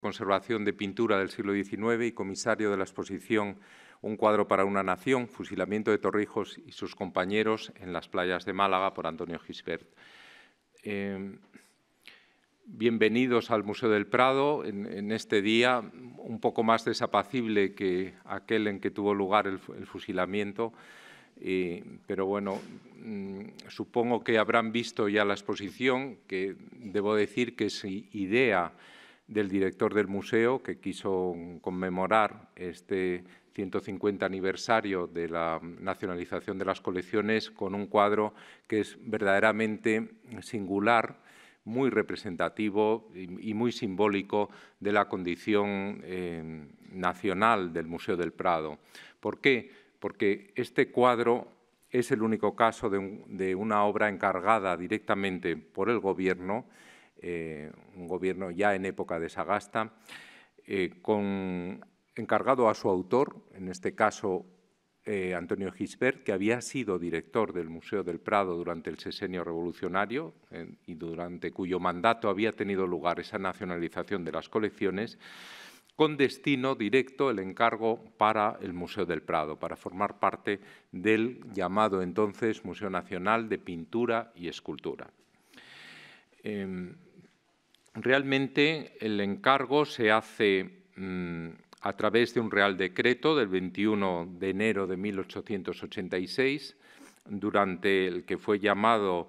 conservación de pintura del siglo XIX y comisario de la exposición Un cuadro para una nación, fusilamiento de Torrijos y sus compañeros en las playas de Málaga por Antonio Gisbert. Em, bienvenidos al Museo del Prado en, este día un poco más desapacible que aquel en que tuvo lugar el, fusilamiento, pero bueno, mm, supongo que habrán visto ya la exposición, que debo decir que es idea del director del museo que quiso conmemorar este 150 aniversario de la nacionalización de las colecciones con un cuadro que es verdaderamente singular, muy representativo y, muy simbólico de la condición eh, nacional del Museo del Prado. ¿Por qué? Porque este cuadro es el único caso de una obra encargada directamente por el Gobierno eh, un gobierno ya en época de Sagasta, eh, encargado a su autor, en este caso eh, Antonio Gisbert, que había sido director del Museo del Prado durante el sesenio revolucionario y durante cuyo mandato había tenido lugar esa nacionalización de las colecciones, con destino directo el encargo para el Museo del Prado, para formar parte del llamado entonces Museo Nacional de Pintura y Escultura. Em, realmente el encargo se hace mm, a través de un Real Decreto del 21 de enero de 1886, durante el que fue llamado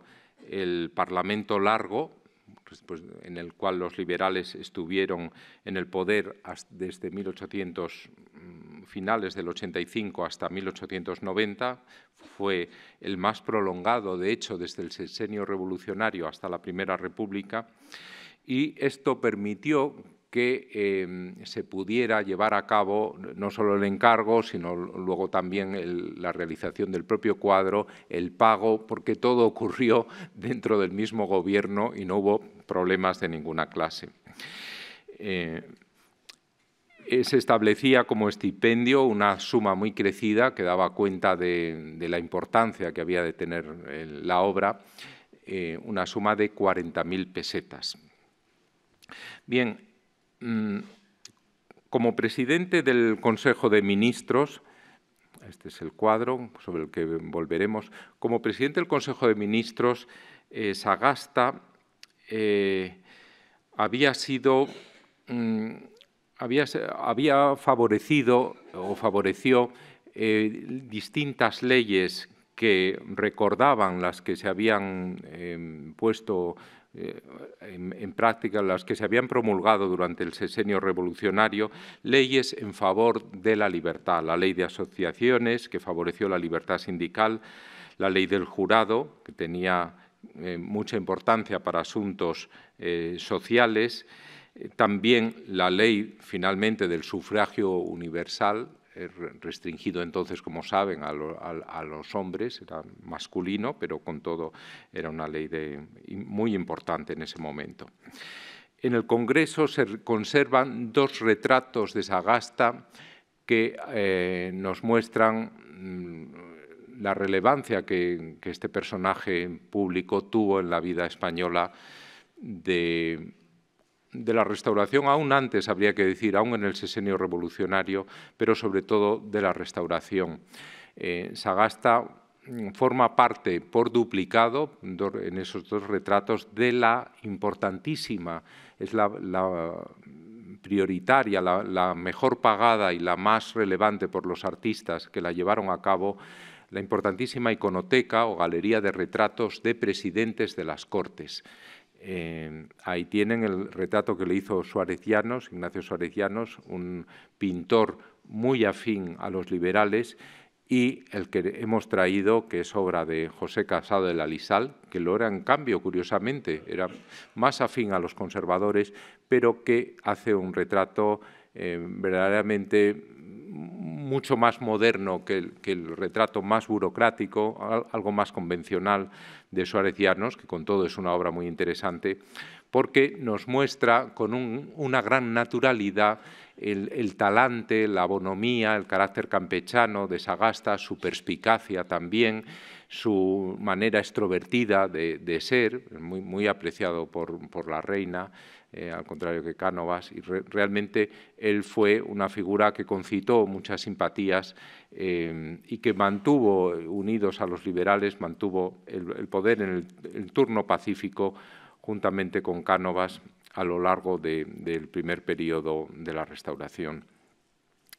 el Parlamento Largo, pues, pues, en el cual los liberales estuvieron en el poder desde 1800, mm, finales del 85 hasta 1890, fue el más prolongado, de hecho, desde el sexenio revolucionario hasta la Primera República y esto permitió que em, se pudiera llevar a cabo no solo el encargo, sino luego también la realización del propio cuadro, el pago, porque todo ocurrió dentro del mismo gobierno y no hubo problemas de ninguna clase. Eh, eh, se establecía como estipendio una suma muy crecida que daba cuenta de, la importancia que había de tener eh, la obra, una suma de 40.000 pesetas. Bien, mm, como presidente del Consejo de Ministros, este es el cuadro sobre el que volveremos, como presidente del Consejo de Ministros, eh, Sagasta eh, había sido... Mm, había, favorecido o favoreció eh, distintas leyes que recordaban las que se habían em, puesto eh, en, práctica las que se habían promulgado durante el sesenio revolucionario leyes en favor de la libertad, la ley de asociaciones que favoreció la libertad sindical, la ley del jurado que tenía eh, mucha importancia para asuntos eh, sociales, también la ley finalmente del sufragio universal eh, restringido entonces, como saben, a, los hombres, era masculino, pero con todo era una ley muy importante en ese momento. En el Congreso se conservan dos retratos de Sagasta que eh, nos muestran mm, la relevancia que, que este personaje público tuvo en la vida española de de la restauración, aún antes habría que decir, aún en el sesenio revolucionario, pero sobre todo de la restauración. Eh, Sagasta mm, forma parte por duplicado en esos dos retratos de la importantísima, es la, prioritaria, la, mejor pagada y la más relevante por los artistas que la llevaron a cabo, la importantísima iconoteca o galería de retratos de presidentes de las Cortes ahí tienen el retrato que le hizo Suárez Ignacio Suárez un pintor muy afín a los liberales, y el que hemos traído, que es obra de José Casado de la Lisal, que lo era en cambio, curiosamente, era más afín a los conservadores, pero que hace un retrato eh, verdaderamente mucho más moderno que el, retrato más burocrático, algo más convencional de Suárez que con todo es una obra muy interesante, porque nos muestra con una gran naturalidad el, talante, la bonomía, el carácter campechano de Sagasta, su perspicacia también, su manera extrovertida de, ser, muy, apreciado por la reina, eh, al contrario que Cánovas, y realmente él fue una figura que concitó muchas simpatías eh, y que mantuvo, unidos a los liberales, mantuvo el, poder en el, turno pacífico juntamente con Cánovas a lo largo del primer periodo de la restauración.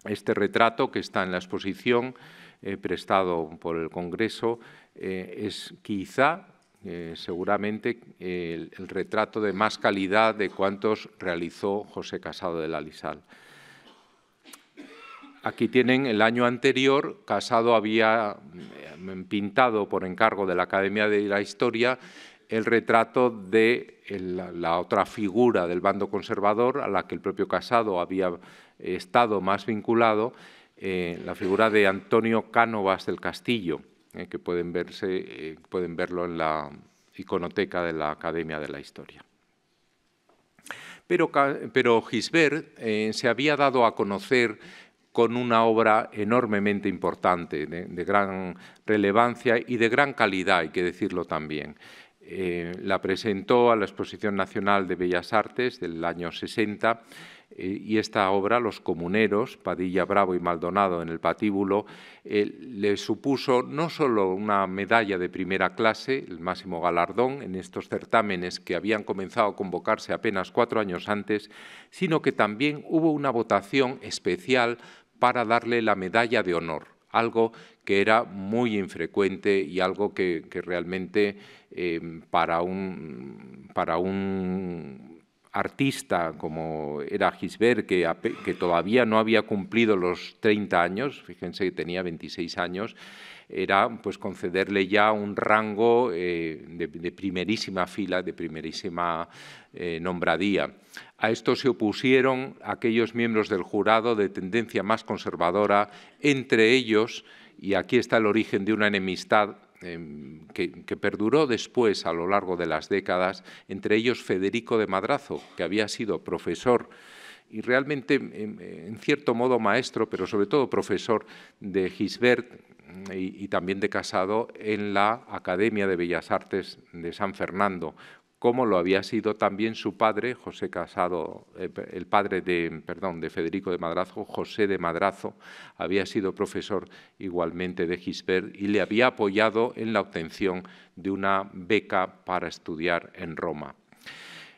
Este retrato que está en la exposición, eh, prestado por el Congreso, es quizá eh, seguramente el, retrato de más calidad de cuantos realizó José Casado de la Lisal. Aquí tienen el año anterior, Casado había mm, eh, pintado por encargo de la Academia de la Historia el retrato de la otra figura del bando conservador a la que el propio Casado había eh, estado más vinculado, la figura de Antonio Cánovas del Castillo. Eh, que eh, pueden, verlo en la iconoteca de la Academia de la Historia. Pero, Gisbert eh, se había dado a conocer con una obra enormemente importante, de, de, gran relevancia y de gran calidad, hay que decirlo también. la presentó a la Exposición Nacional de Bellas Artes del año 60 eh, y esta obra, Los Comuneros, Padilla Bravo y Maldonado en el Patíbulo, eh, le supuso no solo una medalla de primera clase, el máximo galardón en estos certámenes que habían comenzado a convocarse apenas cuatro años antes, sino que también hubo una votación especial para darle la medalla de honor, algo que era muy infrecuente y algo que, realmente eh, para un, para un artista como era Gisbert, que, todavía no había cumplido los 30 años, fíjense que tenía 26 años, era pues concederle ya un rango eh, de, primerísima fila, de primerísima eh, nombradía. A esto se opusieron aquellos miembros del jurado de tendencia más conservadora, entre ellos, y aquí está el origen de una enemistad Em, que, perduró después a lo largo de las décadas, entre ellos Federico de Madrazo, que había sido profesor y realmente, em, en, cierto modo, maestro, pero sobre todo profesor de Gisbert mm, y, también de Casado en la Academia de Bellas Artes de San Fernando, como lo había sido también su padre, José Casado, eh, el padre de, perdón, de Federico de Madrazo, José de Madrazo, había sido profesor igualmente de Gisbert y le había apoyado en la obtención de una beca para estudiar en Roma.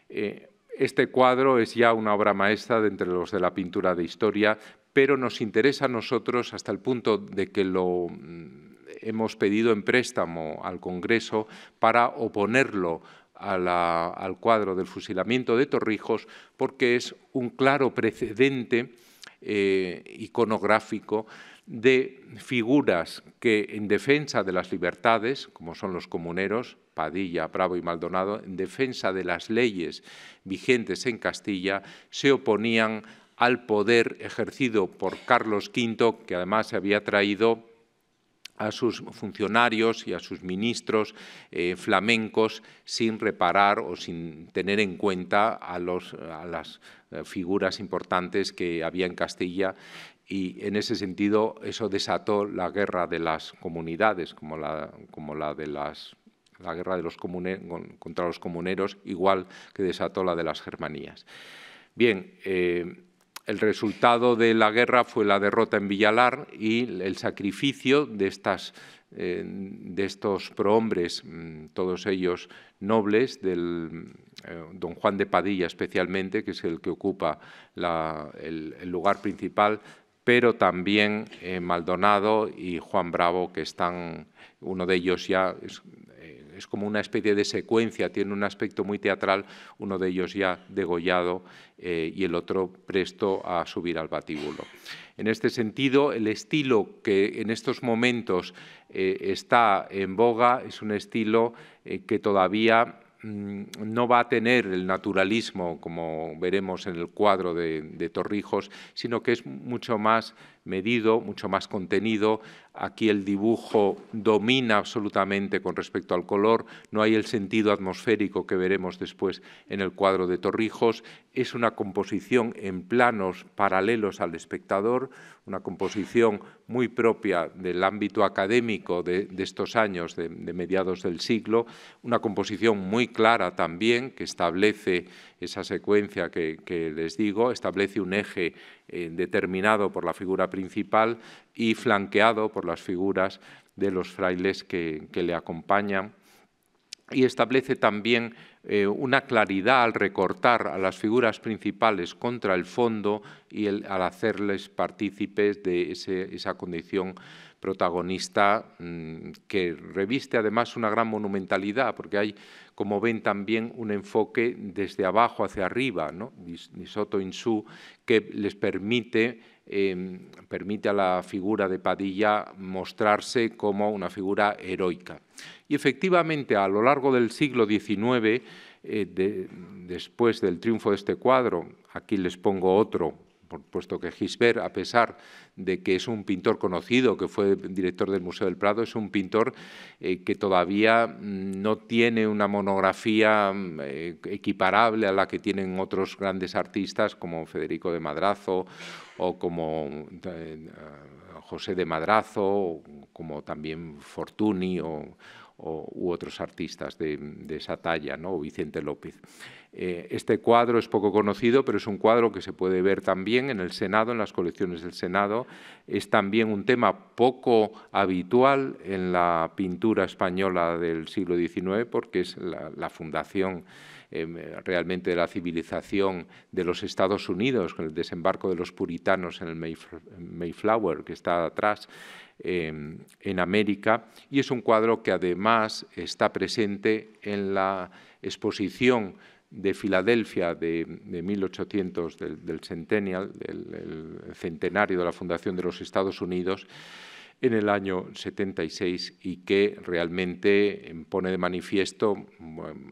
Eh, este cuadro es ya una obra maestra de entre los de la pintura de historia, pero nos interesa a nosotros hasta el punto de que lo mm, hemos pedido en préstamo al Congreso para oponerlo al cuadro del fusilamiento de Torrijos porque es un claro precedente eh, iconográfico de figuras que en defensa de las libertades, como son los comuneros, Padilla, Bravo y Maldonado, en defensa de las leyes vigentes en Castilla, se oponían al poder ejercido por Carlos V, que además se había traído a sus funcionarios y a sus ministros eh, flamencos sin reparar o sin tener en cuenta a, las eh, figuras importantes que había en Castilla y en ese sentido eso desató la guerra de las comunidades, como la, como la de las la guerra de los contra los comuneros, igual que desató la de las germanías. Bien, eh, el resultado de la guerra fue la derrota en Villalar y el sacrificio de, estas, eh, de estos prohombres, mm, todos ellos nobles, del eh, don Juan de Padilla especialmente, que es el que ocupa el, lugar principal, pero también eh, Maldonado y Juan Bravo, que están, uno de ellos ya es como una especie de secuencia, tiene un aspecto muy teatral, uno de ellos ya degollado eh, y el otro presto a subir al batíbulo. En este sentido, el estilo que en estos momentos eh, está en boga es un estilo eh, que todavía mm, no va a tener el naturalismo, como veremos en el cuadro de Torrijos, sino que es mucho más medido, mucho más contenido. Aquí el dibujo domina absolutamente con respecto al color, no hay el sentido atmosférico que veremos después en el cuadro de Torrijos. Es una composición en planos paralelos al espectador, una composición muy propia del ámbito académico de, estos años, de mediados del siglo, una composición muy clara también que establece esa secuencia que, les digo, establece un eje eh, determinado por la figura principal y flanqueado por las figuras de los frailes que le acompañan y establece también eh, una claridad al recortar a las figuras principales contra el fondo y al hacerles partícipes de esa condición protagonista mm, que reviste además una gran monumentalidad, porque hay, como ven, también un enfoque desde abajo hacia arriba, ¿no? Nisoto que les permite Em, permite a la figura de Padilla mostrarse como una figura heroica. Y efectivamente, a lo largo del siglo XIX, eh, después del triunfo de este cuadro, aquí les pongo otro puesto que Gisbert, a pesar de que es un pintor conocido, que fue director del Museo del Prado, es un pintor eh, que todavía mm, no tiene una monografía mm, eh, equiparable a la que tienen otros grandes artistas como Federico de Madrazo o como eh, José de Madrazo, o como también Fortuny o o, u otros artistas de, esa talla, ¿no? o Vicente López. Eh, este cuadro es poco conocido, pero es un cuadro que se puede ver también en el Senado, en las colecciones del Senado. Es también un tema poco habitual en la pintura española del siglo XIX, porque es la fundación Em, realmente de la civilización de los Estados Unidos, con el desembarco de los puritanos en el Mayflower, que está atrás em, en América, y es un cuadro que además está presente en la exposición de Filadelfia de, 1800, del, Centennial, del centenario de la fundación de los Estados Unidos, en el año 76 y que realmente em, pone de manifiesto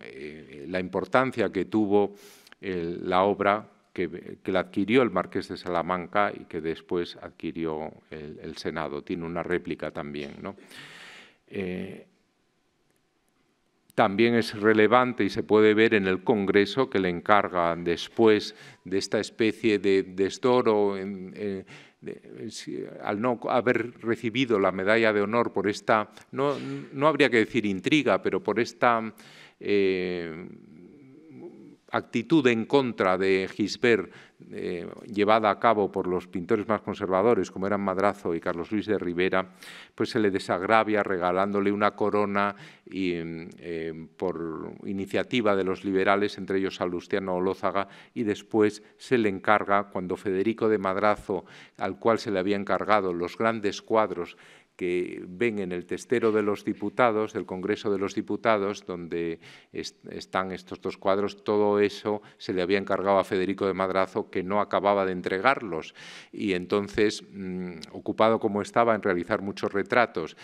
eh, la importancia que tuvo eh, la obra que, la adquirió el marqués de Salamanca y que después adquirió el, Senado. Tiene una réplica también. Eh, también es relevante y se puede ver en el Congreso que le encarga después de esta especie de estoro eh, al no haber recibido la medalla de honor por esta, no, no habría que decir intriga, pero por esta eh, actitud en contra de Gisbert eh, llevada a cabo por los pintores más conservadores, como eran Madrazo y Carlos Luis de Rivera, pues se le desagravia regalándole una corona y, eh, por iniciativa de los liberales, entre ellos Alustiano Olózaga, y después se le encarga, cuando Federico de Madrazo, al cual se le había encargado los grandes cuadros que ven en el testero de los diputados, del Congreso de los Diputados, donde están estos dos cuadros, todo eso se le había encargado a Federico de Madrazo que no acababa de entregarlos. Y entonces, mm, ocupado como estaba en realizar muchos retratos,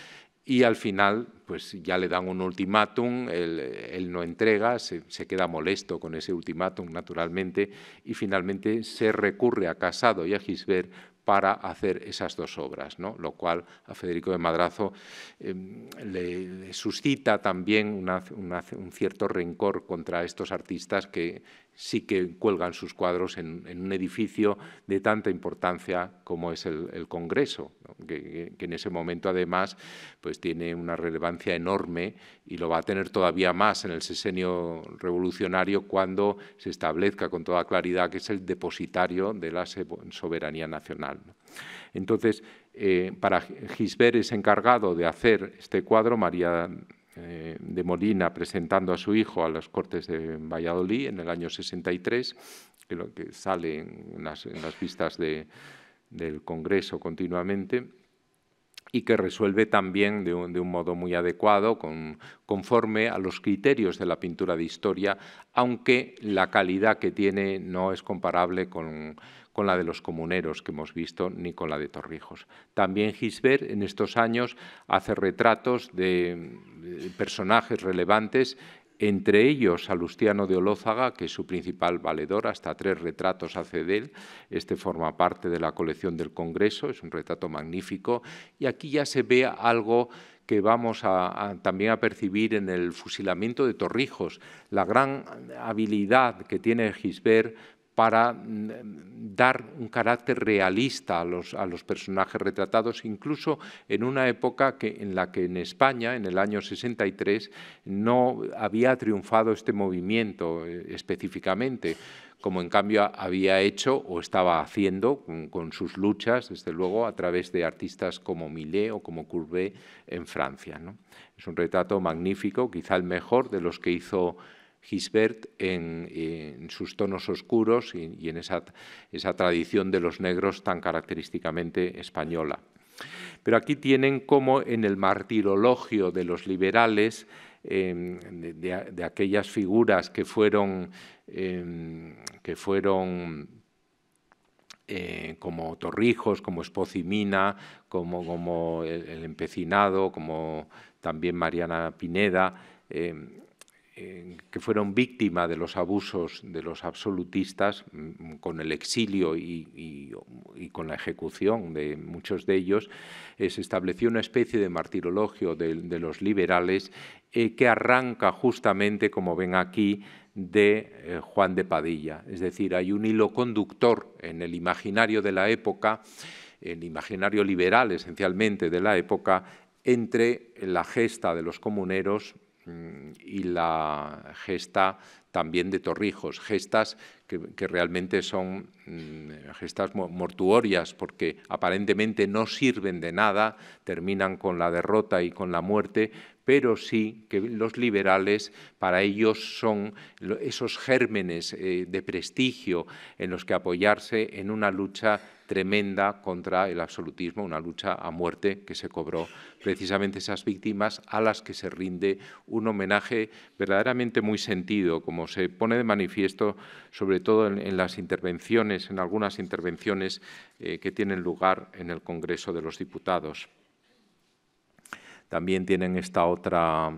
y al final pues ya le dan un ultimátum, él, no entrega, se, queda molesto con ese ultimátum naturalmente y finalmente se recurre a Casado y a Gisbert para hacer esas dos obras, ¿no? lo cual a Federico de Madrazo em, le, suscita también un cierto rencor contra estos artistas que sí que cuelgan sus cuadros en, un edificio de tanta importancia como es el, Congreso, que, en ese momento además pues tiene una relevancia enorme y lo va a tener todavía más en el sesenio revolucionario cuando se establezca con toda claridad que es el depositario de la soberanía nacional. Entonces, eh, para Gisbert es encargado de hacer este cuadro, María eh, de Molina presentando a su hijo a las Cortes de Valladolid en el año 63, que, lo, que sale en las, en vistas del Congreso continuamente y que resuelve también de un, de un modo muy adecuado, conforme a los criterios de la pintura de historia, aunque la calidad que tiene no es comparable con, con la de los comuneros que hemos visto, ni con la de Torrijos. También Gisbert en estos años hace retratos de personajes relevantes entre ellos Alustiano de Olózaga, que es su principal valedor, hasta tres retratos hace de él. Este forma parte de la colección del Congreso, es un retrato magnífico. Y aquí ya se ve algo que vamos a, también a percibir en el fusilamiento de Torrijos, la gran habilidad que tiene Gisbert para mm, dar un carácter realista a los, a los, personajes retratados, incluso en una época que, en la que en España, en el año 63, no había triunfado este movimiento eh, específicamente como en cambio había hecho o estaba haciendo con, sus luchas, desde luego, a través de artistas como Millet o como Courbet en Francia. Es un retrato magnífico, quizá el mejor de los que hizo Gisbert en, sus tonos oscuros y, en esa, tradición de los negros tan característicamente española. Pero aquí tienen como en el martirologio de los liberales, em, de, aquellas figuras que fueron, em, que fueron eh, como Torrijos, como Espocimina, como, como el, Empecinado, como también Mariana Pineda, em, que fueron víctimas de los abusos de los absolutistas mm, con el exilio y, con la ejecución de muchos de ellos, eh, se estableció una especie de martirologio de, los liberales eh, que arranca justamente, como ven aquí, de eh, Juan de Padilla. Es decir, hay un hilo conductor en el imaginario de la época, el imaginario liberal esencialmente de la época, entre la gesta de los comuneros Mm, y la gesta también de Torrijos, gestas que, realmente son mm, gestas mortuorias porque aparentemente no sirven de nada, terminan con la derrota y con la muerte, pero sí que los liberales para ellos son esos gérmenes eh, de prestigio en los que apoyarse en una lucha tremenda contra el absolutismo, una lucha a muerte que se cobró precisamente esas víctimas a las que se rinde un homenaje verdaderamente muy sentido, como se pone de manifiesto sobre todo en, las intervenciones, en algunas intervenciones eh, que tienen lugar en el Congreso de los Diputados. También tienen esta otra,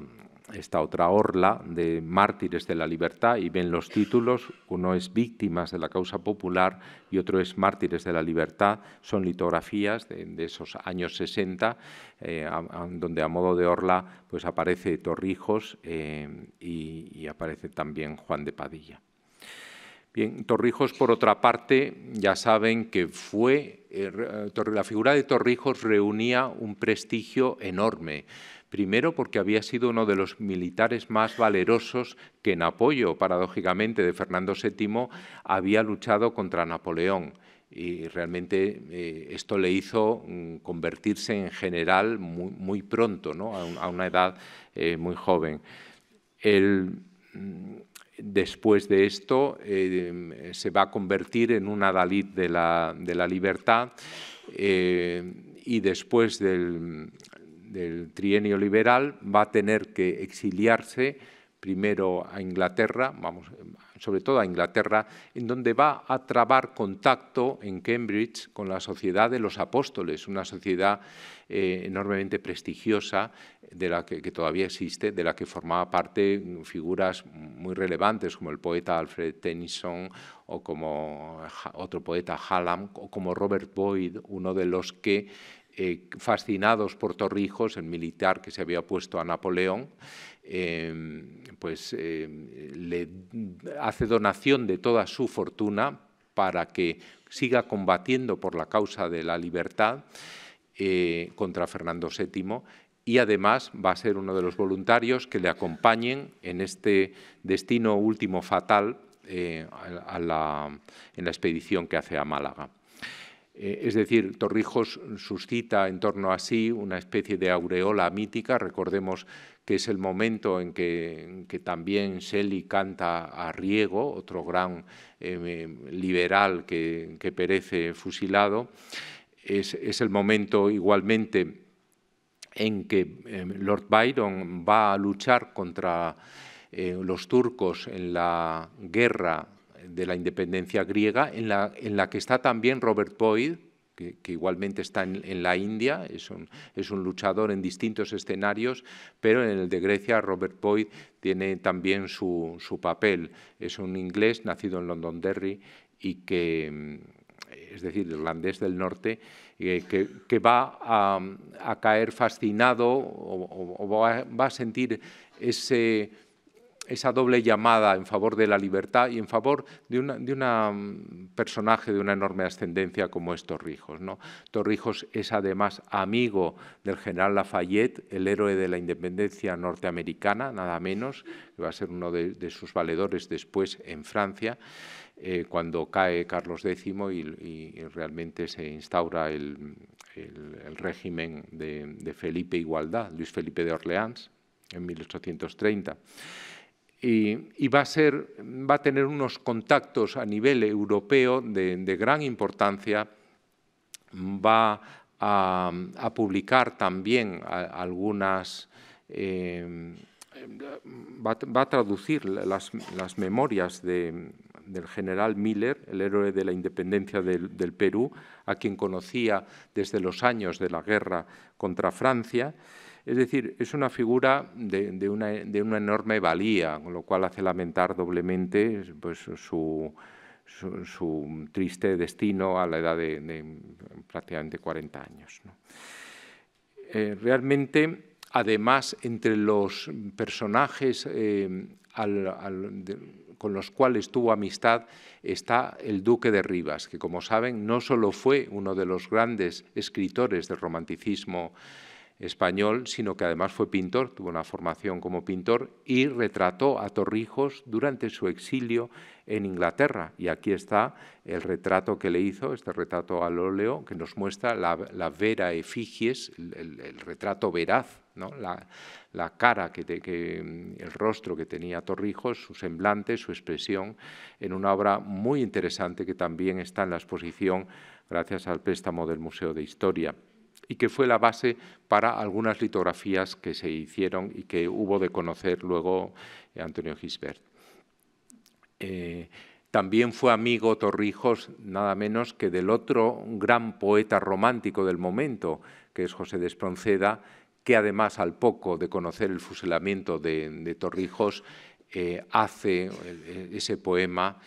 esta otra orla de mártires de la libertad y ven los títulos, uno es víctimas de la causa popular y otro es mártires de la libertad, son litografías de, esos años 60, eh, donde a modo de orla pues aparece Torrijos eh, y aparece también Juan de Padilla. Torrijos, por otra parte, ya saben que fue, eh, la figura de Torrijos reunía un prestigio enorme. Primero porque había sido uno de los militares más valerosos que en apoyo, paradójicamente, de Fernando VII había luchado contra Napoleón. Y realmente eh, esto le hizo mm, convertirse en general muy, pronto, a, una edad eh, muy joven. El, mm, después de esto eh, se va a convertir en un adalid de la, libertad eh, y después del trienio liberal va a tener que exiliarse primero a Inglaterra, vamos, sobre todo a Inglaterra, en donde va a trabar contacto en Cambridge con la Sociedad de los Apóstoles, una sociedad eh, enormemente prestigiosa de la que, todavía existe, de la que formaba parte figuras muy relevantes como el poeta Alfred Tennyson o como otro poeta Hallam o como Robert Boyd, uno de los que eh, fascinados por Torrijos, el militar que se había opuesto a Napoleón, Em, pues em, le hace donación de toda su fortuna para que siga combatiendo por la causa de la libertad eh, contra Fernando VII y además va a ser uno de los voluntarios que le acompañen en este destino último fatal eh, en la expedición que hace a Málaga. Eh, es decir, Torrijos suscita en torno a sí una especie de aureola mítica. Recordemos que es el momento en que, también Shelley canta a Riego, otro gran eh, liberal que, perece fusilado. Es, el momento igualmente en que eh, Lord Byron va a luchar contra los turcos en la guerra de la independencia griega, en la, en la que está también Robert Boyd, que, igualmente está en, la India, es un, es un, luchador en distintos escenarios, pero en el de Grecia Robert Boyd tiene también su, papel. Es un inglés nacido en Londonderry y que, mm, es decir, irlandés del norte, eh, que, va a, caer fascinado o va a sentir ese esa doble llamada en favor de la libertad y en favor de un mm, personaje de una enorme ascendencia como es Torrijos. Torrijos es además amigo del general Lafayette, el héroe de la independencia norteamericana, nada menos, que va a ser uno de, sus valedores después en Francia. Eh, cuando cae Carlos X y, realmente se instaura el, régimen de, de Felipe Igualdad, Luis Felipe de Orleans, en 1830 y, va, a tener unos contactos a nivel europeo de, gran importancia. Va a, publicar también algunas... Eh, va, a traducir las, memorias del general Miller, el héroe de la independencia del, Perú, a quien conocía desde los años de la guerra contra Francia. Es decir, es una figura de, una, enorme valía, con lo cual hace lamentar doblemente pues, su, triste destino a la edad de, prácticamente 40 años. Eh, realmente, además, entre los personajes eh, con los cuales tuvo amistad está el duque de Rivas, que como saben no solo fue uno de los grandes escritores del romanticismo español, sino que además fue pintor, tuvo una formación como pintor y retrató a Torrijos durante su exilio en Inglaterra. Y aquí está el retrato que le hizo, este retrato al óleo, que nos muestra la, vera efigies, el, retrato veraz, la, cara, el rostro que tenía Torrijos, su semblante, su expresión, en una obra muy interesante que también está en la exposición gracias al préstamo del Museo de Historia y que fue la base para algunas litografías que se hicieron y que hubo de conocer luego eh, Antonio Gisbert. Eh, también fue amigo Torrijos, nada menos que del otro gran poeta romántico del momento, que es José de Espronceda, que además al poco de conocer el fusilamiento de, Torrijos, eh, hace ese poema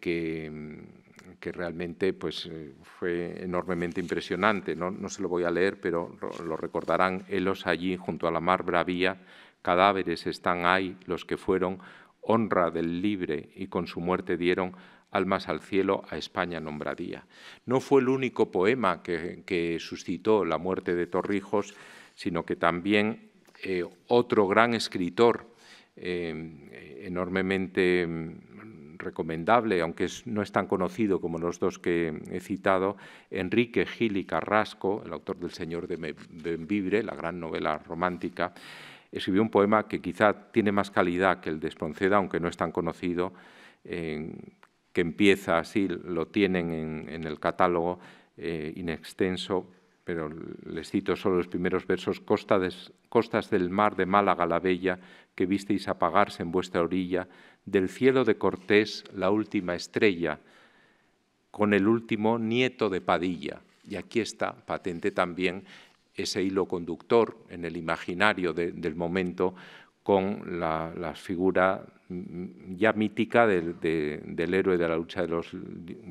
que mm, que realmente pues, eh, fue enormemente impresionante. No, no se lo voy a leer, pero lo recordarán, helos allí junto a la mar bravía, cadáveres están ahí los que fueron honra del libre y con su muerte dieron almas al cielo, a España nombradía. No fue el único poema que, suscitó la muerte de Torrijos, sino que también eh, otro gran escritor eh, enormemente mm, recomendable, aunque no es tan conocido como los dos que he citado, Enrique Gili Carrasco, el autor del Señor de Benvibre, la gran novela romántica, escribió un poema que quizá tiene más calidad que el de Espronceda, aunque no es tan conocido, que empieza así, lo tienen en, el catálogo eh, inextenso, pero les cito solo los primeros versos, costas del mar de Málaga la Bella, que visteis apagarse en vuestra orilla, del cielo de Cortés la última estrella, con el último nieto de Padilla. Y aquí está patente también ese hilo conductor en el imaginario del momento con la, figura ya mítica del, héroe de la lucha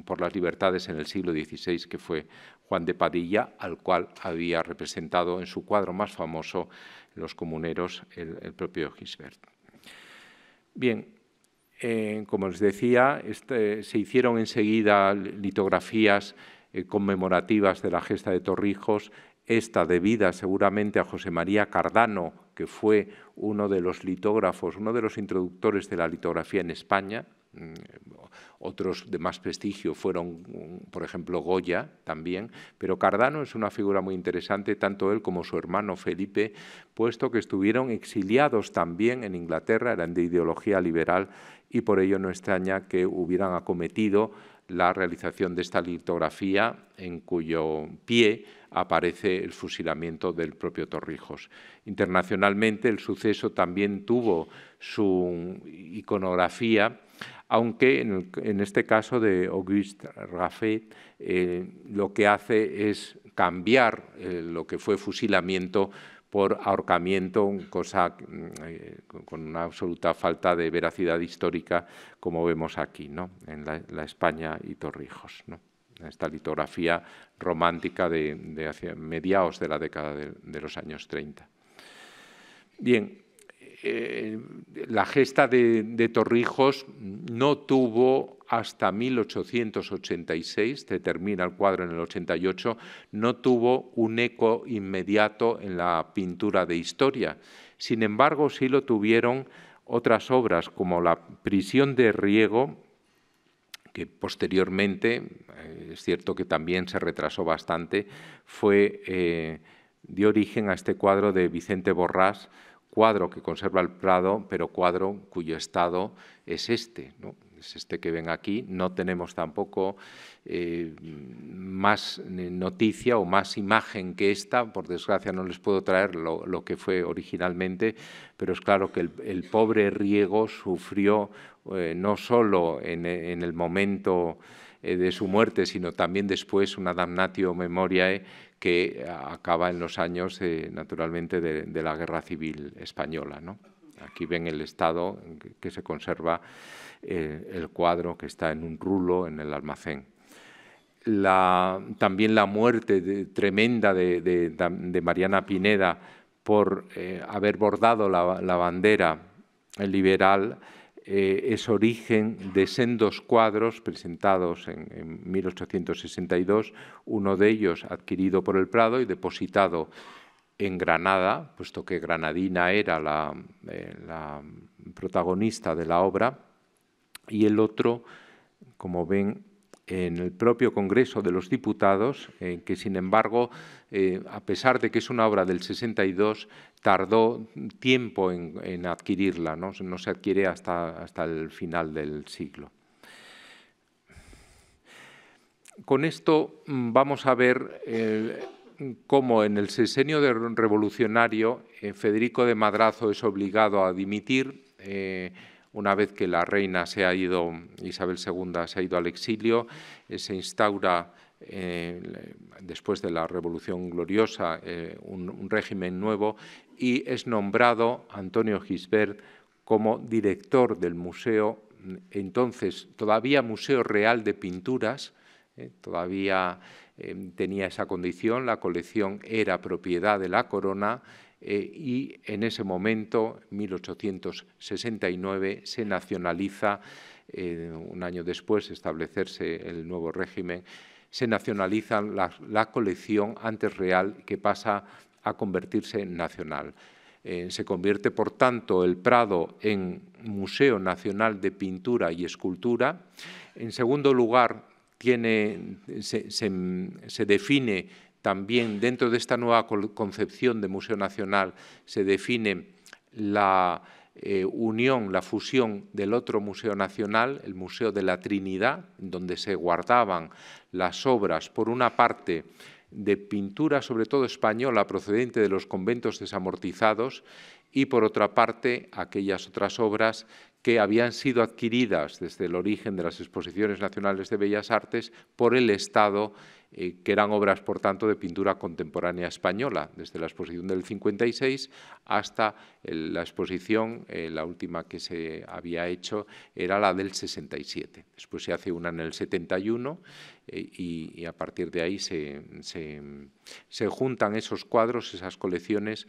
por las libertades en el siglo XVI, que fue Juan de Padilla, al cual había representado en su cuadro más famoso, Los comuneros, el, el propio Gisbert. Bien, eh, como les decía, este, se hicieron enseguida litografías eh, conmemorativas de la gesta de Torrijos, esta debida seguramente a José María Cardano, que fue uno de los litógrafos, uno de los introductores de la litografía en España. Mm, otros de más prestigio fueron, mm, por ejemplo, Goya también, pero Cardano es una figura muy interesante, tanto él como su hermano Felipe, puesto que estuvieron exiliados también en Inglaterra, eran de ideología liberal y por ello no extraña que hubieran acometido la realización de esta litografía en cuyo pie aparece el fusilamiento del propio Torrijos. Internacionalmente el suceso también tuvo su iconografía, aunque en, este caso de Auguste Raffet eh, lo que hace es cambiar eh, lo que fue fusilamiento por ahorcamiento, cosa mm, eh, con una absoluta falta de veracidad histórica, como vemos aquí, ¿no? en la, España y Torrijos. Esta litografía romántica de, hacia mediados de la década de, los años 30. Bien, eh, la gesta de Torrijos no tuvo hasta 1886, se termina el cuadro en el 88, no tuvo un eco inmediato en la pintura de historia. Sin embargo, sí lo tuvieron otras obras, como La prisión de Riego, que posteriormente, eh, es cierto que también se retrasó bastante, fue, eh, dio origen a este cuadro de Vicente Borrás, cuadro que conserva el Prado, pero cuadro cuyo estado es este. ¿no? es este que ven aquí, no tenemos tampoco eh, más noticia o más imagen que esta, por desgracia no les puedo traer lo, que fue originalmente, pero es claro que el, pobre Riego sufrió eh, no solo en, el momento eh, de su muerte, sino también después una damnatio memoriae que acaba en los años, naturalmente, de, la Guerra Civil Española. Aquí ven el estado que se conserva eh, el cuadro que está en un rulo en el almacén. también la muerte tremenda de, Mariana Pineda por eh, haber bordado la, bandera liberal eh, es origen de sendos cuadros presentados en, en, 1862, uno de ellos adquirido por el Prado y depositado en Granada, puesto que Granadina era eh, la, protagonista de la obra, y el otro, como ven, en el propio Congreso de los Diputados, eh, que sin embargo, eh, a pesar de que es una obra del 62, tardó tiempo en, adquirirla, ¿no? se adquiere hasta, hasta el final del siglo. Con esto mm, vamos a ver como en el sesenio revolucionario eh, Federico de Madrazo es obligado a dimitir eh, una vez que la reina se ha ido, Isabel II se ha ido al exilio, eh, se instaura después de la Revolución Gloriosa, un, régimen nuevo, y es nombrado Antonio Gisbert como director del museo, mm, entonces todavía Museo Real de Pinturas, todavía Em, tenía esa condición, la colección era propiedad de la corona eh, y en ese momento, 1869, se nacionaliza, eh, un año después de establecerse el nuevo régimen, se nacionaliza la, colección antes real que pasa a convertirse en nacional. Eh, se convierte, por tanto, el Prado en Museo Nacional de Pintura y Escultura. En segundo lugar, tiene, se, define también dentro de esta nueva concepción de Museo Nacional, se define la eh, unión, la fusión del otro Museo Nacional, el Museo de la Trinidad, donde se guardaban las obras, por una parte, de pintura, sobre todo española, procedente de los conventos desamortizados, y por otra parte, aquellas otras obras que habían sido adquiridas desde el origen de las exposiciones nacionales de Bellas Artes por el Estado, eh, que eran obras, por tanto, de pintura contemporánea española, desde la exposición del 56 hasta la exposición, eh, la última que se había hecho era la del 67. Después se hace una en el 71 eh, y, a partir de ahí se juntan esos cuadros, esas colecciones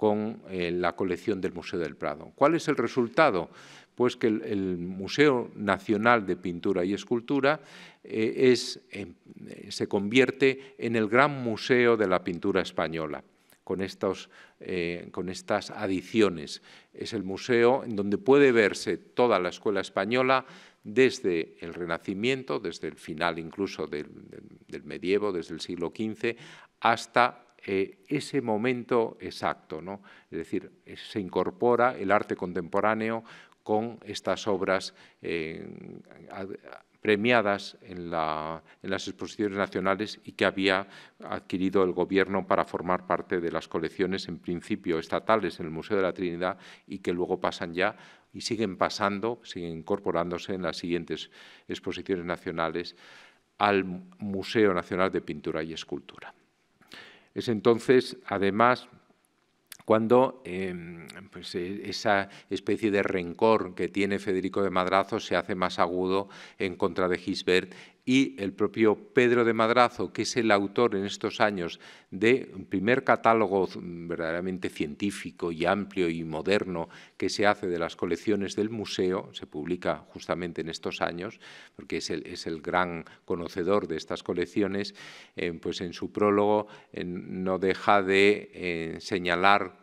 con eh, la colección del Museo del Prado. ¿Cuál es el resultado? Pues que el, Museo Nacional de Pintura y Escultura eh, em, eh, se convierte en el gran museo de la pintura española. Con, estos, con estas adiciones. Es el museo en donde puede verse toda la escuela española, desde el Renacimiento, desde el final incluso del, del, medievo, desde el siglo XV, hasta eh, ese momento exacto, es decir, se incorpora el arte contemporáneo con estas obras eh, premiadas en, en, las exposiciones nacionales y que había adquirido el Gobierno para formar parte de las colecciones, en principio estatales, en el Museo de la Trinidad y que luego pasan ya y siguen pasando, siguen incorporándose en las siguientes exposiciones nacionales al Museo Nacional de Pintura y Escultura. Es entonces, además, cuando em, pues, e, esa especie de rencor que tiene Federico de Madrazo se hace más agudo en contra de Gisbert y el propio Pedro de Madrazo, que es el autor en estos años de un primer catálogo verdaderamente científico y amplio y moderno que se hace de las colecciones del museo, se publica justamente en estos años, porque es el, es el gran conocedor de estas colecciones, eh, pues en su prólogo eh, no deja de eh, señalar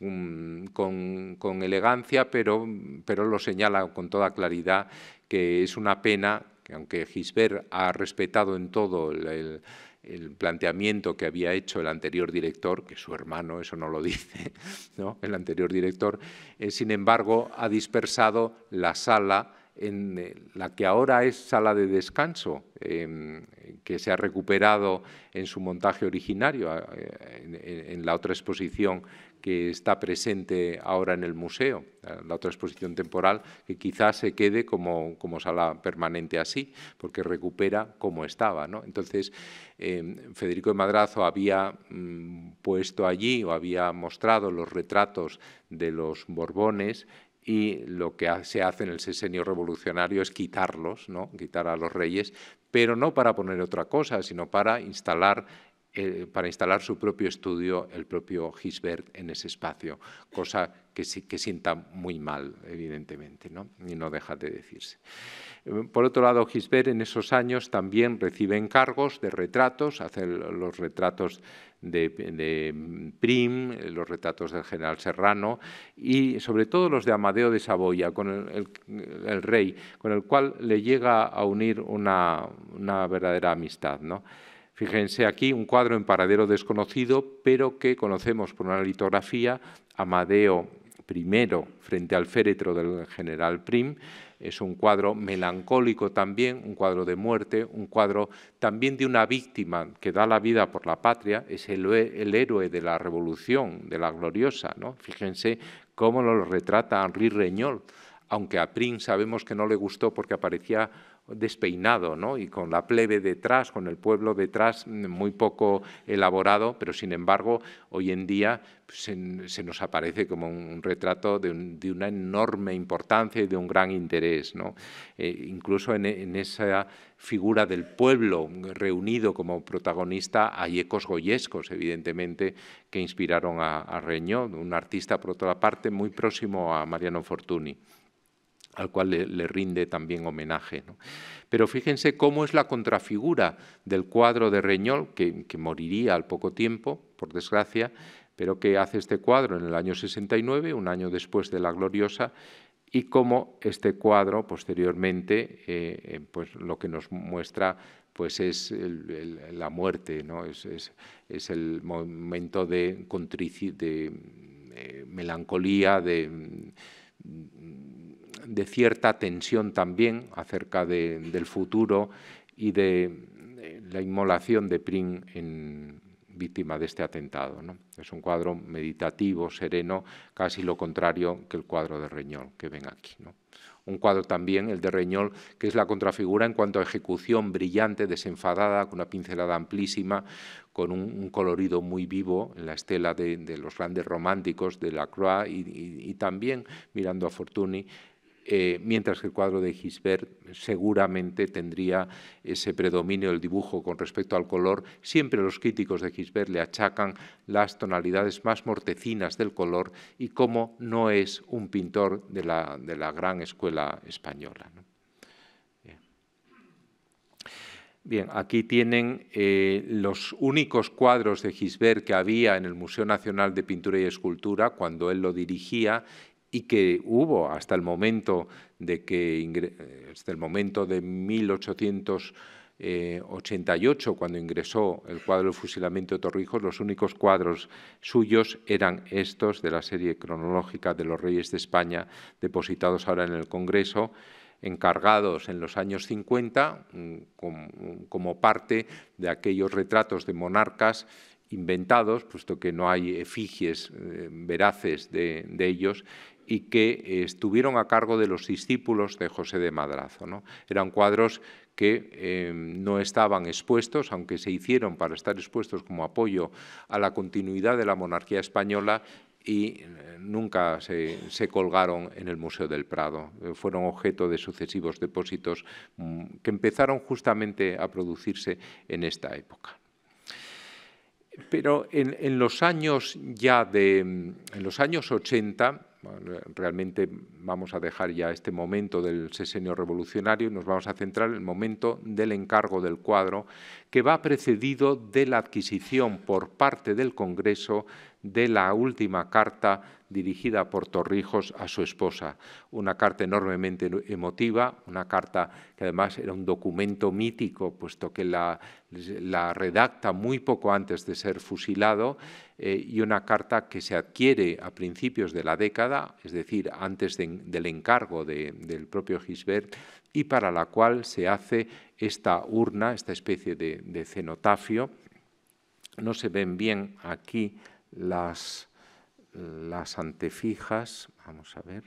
mm, con, elegancia, pero, pero lo señala con toda claridad que es una pena que aunque Gisbert ha respetado en todo el, planteamiento que había hecho el anterior director, que su hermano, eso no lo dice, el anterior director, eh, sin embargo ha dispersado la sala en eh, la que ahora es sala de descanso, em, que se ha recuperado en su montaje originario, eh, en, la otra exposición que está presente ahora en el museo, la otra exposición temporal, que quizás se quede como, como sala permanente así, porque recupera como estaba. ¿no? Entonces, em, Federico de Madrazo había mm, puesto allí o había mostrado los retratos de los Borbones y lo que se hace en el sesenio revolucionario es quitarlos, ¿no? quitar a los reyes, pero no para poner otra cosa, sino para instalar eh, para instalar su propio estudio, el propio Gisbert, en ese espacio, cosa que, sienta muy mal, evidentemente, ¿no? y no deja de decirse. Eh, por otro lado, Gisbert en esos años también recibe encargos de retratos, hace los retratos de, Prim, los retratos del general Serrano y sobre todo los de Amadeo de Saboya, con el, rey, con el cual le llega a unir una, una verdadera amistad. ¿no? Fíjense aquí un cuadro en paradero desconocido, pero que conocemos por una litografía, Amadeo I frente al féretro del general Prim. Es un cuadro melancólico también, un cuadro de muerte, un cuadro también de una víctima que da la vida por la patria, es el, héroe de la revolución, de la gloriosa. ¿no? Fíjense cómo lo retrata Henri Reñol, aunque a Prim sabemos que no le gustó porque aparecía despeinado ¿no? y con la plebe detrás, con el pueblo detrás, mm, muy poco elaborado, pero sin embargo hoy en día pues, se, nos aparece como un, retrato de, una enorme importancia y de un gran interés. ¿no? Eh, incluso en, esa figura del pueblo reunido como protagonista hay ecos goyescos, evidentemente, que inspiraron a, a un artista, por otra parte, muy próximo a Mariano Fortuny al cual le, rinde también homenaje. Pero fíjense cómo es la contrafigura del cuadro de Reñol, que, moriría al poco tiempo, por desgracia, pero que hace este cuadro en el año 69, un año después de La Gloriosa, y cómo este cuadro posteriormente eh, eh, pues lo que nos muestra pues es la muerte, ¿no? es, el momento de, de eh, melancolía, de de cierta tensión también acerca del futuro y de eh, la inmolación de Prim en, víctima de este atentado. ¿no? Es un cuadro meditativo, sereno, casi lo contrario que el cuadro de Reñol que ven aquí. ¿no? Un cuadro también, el de Reñol, que es la contrafigura en cuanto a ejecución brillante, desenfadada, con una pincelada amplísima, con un, colorido muy vivo en la estela de, los grandes románticos de la croix, y, y también mirando a Fortuny eh, mientras que el cuadro de Gisbert seguramente tendría ese predominio del dibujo con respecto al color. Siempre los críticos de Gisbert le achacan las tonalidades más mortecinas del color y cómo no es un pintor de la, gran escuela española. Bien, aquí tienen eh, los únicos cuadros de Gisbert que había en el Museo Nacional de Pintura y Escultura cuando él lo dirigía y que hubo hasta el momento de que eh, hasta el momento de 1888 eh, cuando ingresó el cuadro de fusilamiento de Torrijos los únicos cuadros suyos eran estos de la serie cronológica de los reyes de España depositados ahora en el Congreso encargados en los años 50 mm, mm, como parte de aquellos retratos de monarcas inventados, puesto que no hay efigies eh, veraces de, ellos, y que eh, estuvieron a cargo de los discípulos de José de Madrazo. ¿no? Eran cuadros que eh, no estaban expuestos, aunque se hicieron para estar expuestos como apoyo a la continuidad de la monarquía española y eh, nunca se, colgaron en el Museo del Prado. Fueron objeto de sucesivos depósitos mm, que empezaron justamente a producirse en esta época. Pero en, los años ya de, mm, en los años 80 Realmente vamos a dejar ya este momento del sesenio revolucionario y nos vamos a centrar en el momento del encargo del cuadro, que va precedido de la adquisición por parte del Congreso de la última carta dirigida por Torrijos a su esposa. Una carta enormemente emotiva, una carta que además era un documento mítico, puesto que la, redacta muy poco antes de ser fusilado, eh, y una carta que se adquiere a principios de la década, es decir, antes del encargo del propio Gisbert, y para la cual se hace esta urna, esta especie de cenotafio. No se ven bien aquí las, las antefijas. Vamos a ver.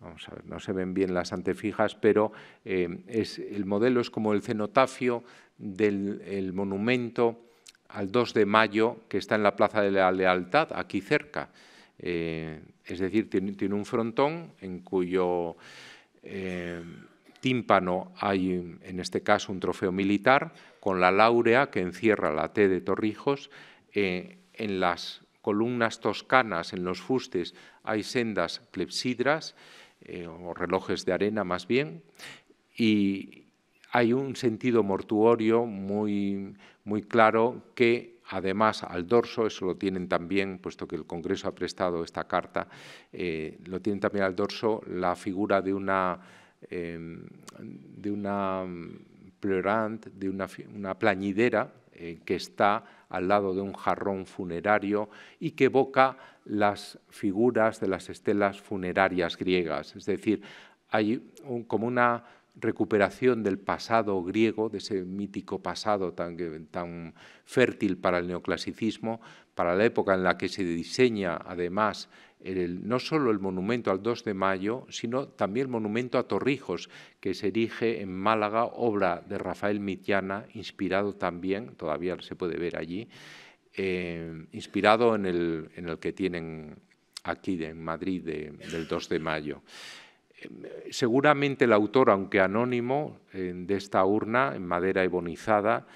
vamos a ver, no se ven bien las antefijas, pero eh, es, el modelo es como el cenotafio del monumento al 2 de mayo que está en la Plaza de la Lealtad, aquí cerca. Eh, es decir, tiene, tiene, un frontón en cuyo eh, tímpano hay, en este caso, un trofeo militar con la laurea que encierra la T de Torrijos. Eh, en las columnas toscanas, en los fustes, hay sendas clepsidras, eh, o relojes de arena más bien, y hay un sentido mortuorio muy, muy claro que Además, al dorso, eso lo tienen también, puesto que el Congreso ha prestado esta carta, eh, lo tienen también al dorso la figura de una Em, de una mm, pleurante, de una, plañidera eh, que está al lado de un jarrón funerario y que evoca las figuras de las estelas funerarias griegas. Es decir, hay como una recuperación del pasado griego, de ese mítico pasado tan, tan, fértil para el neoclasicismo, para la época en la que se diseña además no solo el monumento al 2 de mayo, sino también el monumento a Torrijos, que se erige en Málaga, obra de Rafael Mitiana, inspirado también, todavía se puede ver allí, eh, inspirado en el, que tienen aquí en Madrid del 2 de mayo. Eh, seguramente el autor, aunque anónimo, eh, de esta urna en madera ebonizada,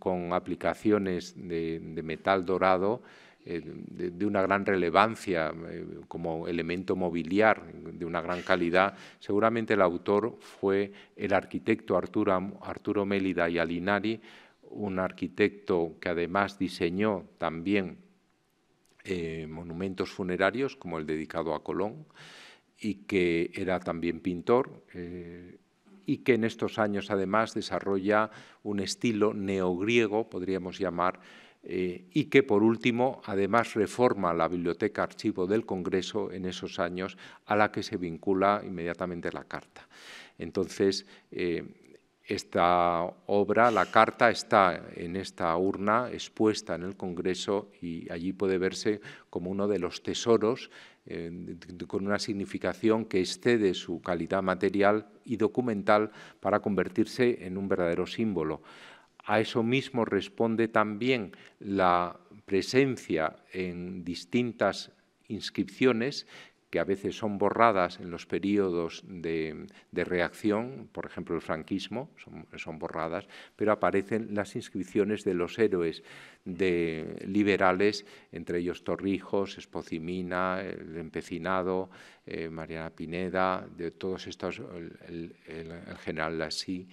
con aplicaciones de metal dorado, eh, de, una gran relevancia eh, como elemento mobiliar, de una gran calidad, seguramente el autor fue el arquitecto Arturo, Arturo Mélida y Alinari, un arquitecto que además diseñó también eh, monumentos funerarios, como el dedicado a Colón, y que era también pintor, y que en estos años además desarrolla un estilo neogriego, podríamos llamar, eh, y que, por último, además reforma la Biblioteca Archivo del Congreso en esos años a la que se vincula inmediatamente la Carta. Entonces, eh, esta obra, la carta, está en esta urna expuesta en el Congreso y allí puede verse como uno de los tesoros eh, con una significación que excede su calidad material y documental para convertirse en un verdadero símbolo. A eso mismo responde también la presencia en distintas inscripciones que a veces son borradas en los periodos de, reacción, por ejemplo el franquismo, son, borradas, pero aparecen las inscripciones de los héroes de liberales, entre ellos Torrijos, Espocimina, el Empecinado, eh, Mariana Pineda, de todos estos, el, general así.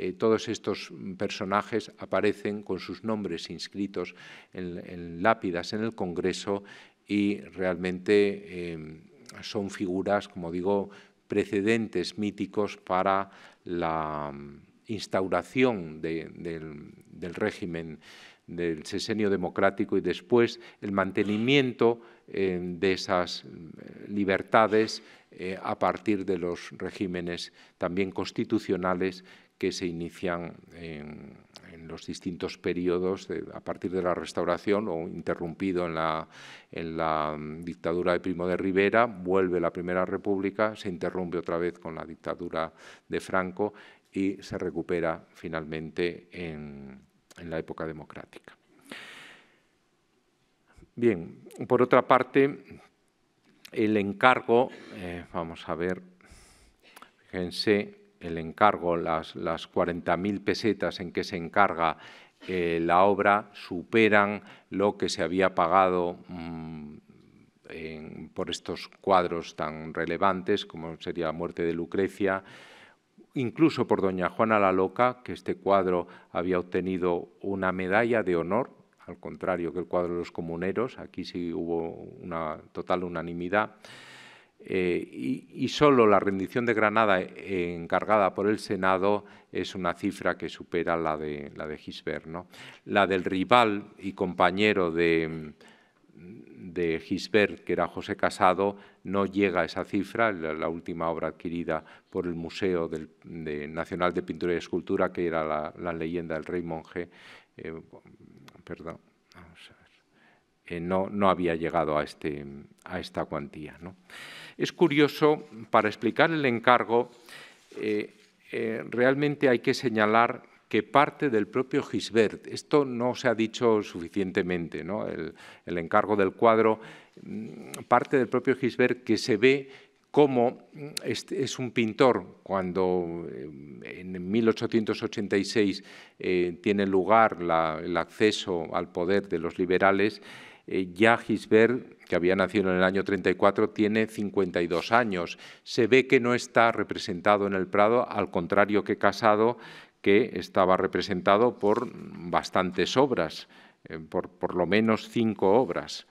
Eh, todos estos personajes aparecen con sus nombres inscritos en, lápidas en el Congreso y realmente em, son figuras, como digo, precedentes míticos para la mm, instauración del, régimen del sesenio democrático y después el mantenimiento eh, de esas mm, libertades eh, a partir de los regímenes también constitucionales que se inician en, los distintos periodos a partir de la restauración o interrumpido en la, en la mm, dictadura de Primo de Rivera, vuelve la Primera República, se interrumpe otra vez con la dictadura de Franco y se recupera finalmente en, la época democrática. Bien, por otra parte, el encargo, eh, vamos a ver, fíjense, el encargo, las, 40.000 pesetas en que se encarga eh, la obra, superan lo que se había pagado mm, por estos cuadros tan relevantes como sería La muerte de Lucrecia, incluso por Doña Juana la Loca, que este cuadro había obtenido una medalla de honor, al contrario que el cuadro de los comuneros, aquí sí hubo una total unanimidad. Eh, y, solo la rendición de Granada eh, encargada por el Senado es una cifra que supera la de, la de Gisbert. La del rival y compañero de, Gisbert, que era José Casado, no llega a esa cifra, la, última obra adquirida por el Museo Nacional de Pintura y Escultura, que era la, leyenda del rey monje, eh, no, había llegado a, este, esta cuantía. Es curioso, para explicar el encargo, eh, eh, realmente hay que señalar que parte del propio Gisbert. Esto no se ha dicho suficientemente, el encargo del cuadro mm, parte del propio Gisbert que se ve como mm, este, es un pintor cuando eh, en 1886 eh, tiene lugar el acceso al poder de los liberales, ya eh, Gisbert, que había nacido en el año 34, tiene 52 años. Se ve que no está representado en el Prado, al contrario que Casado, que estaba representado por bastantes obras, por, lo menos cinco obras.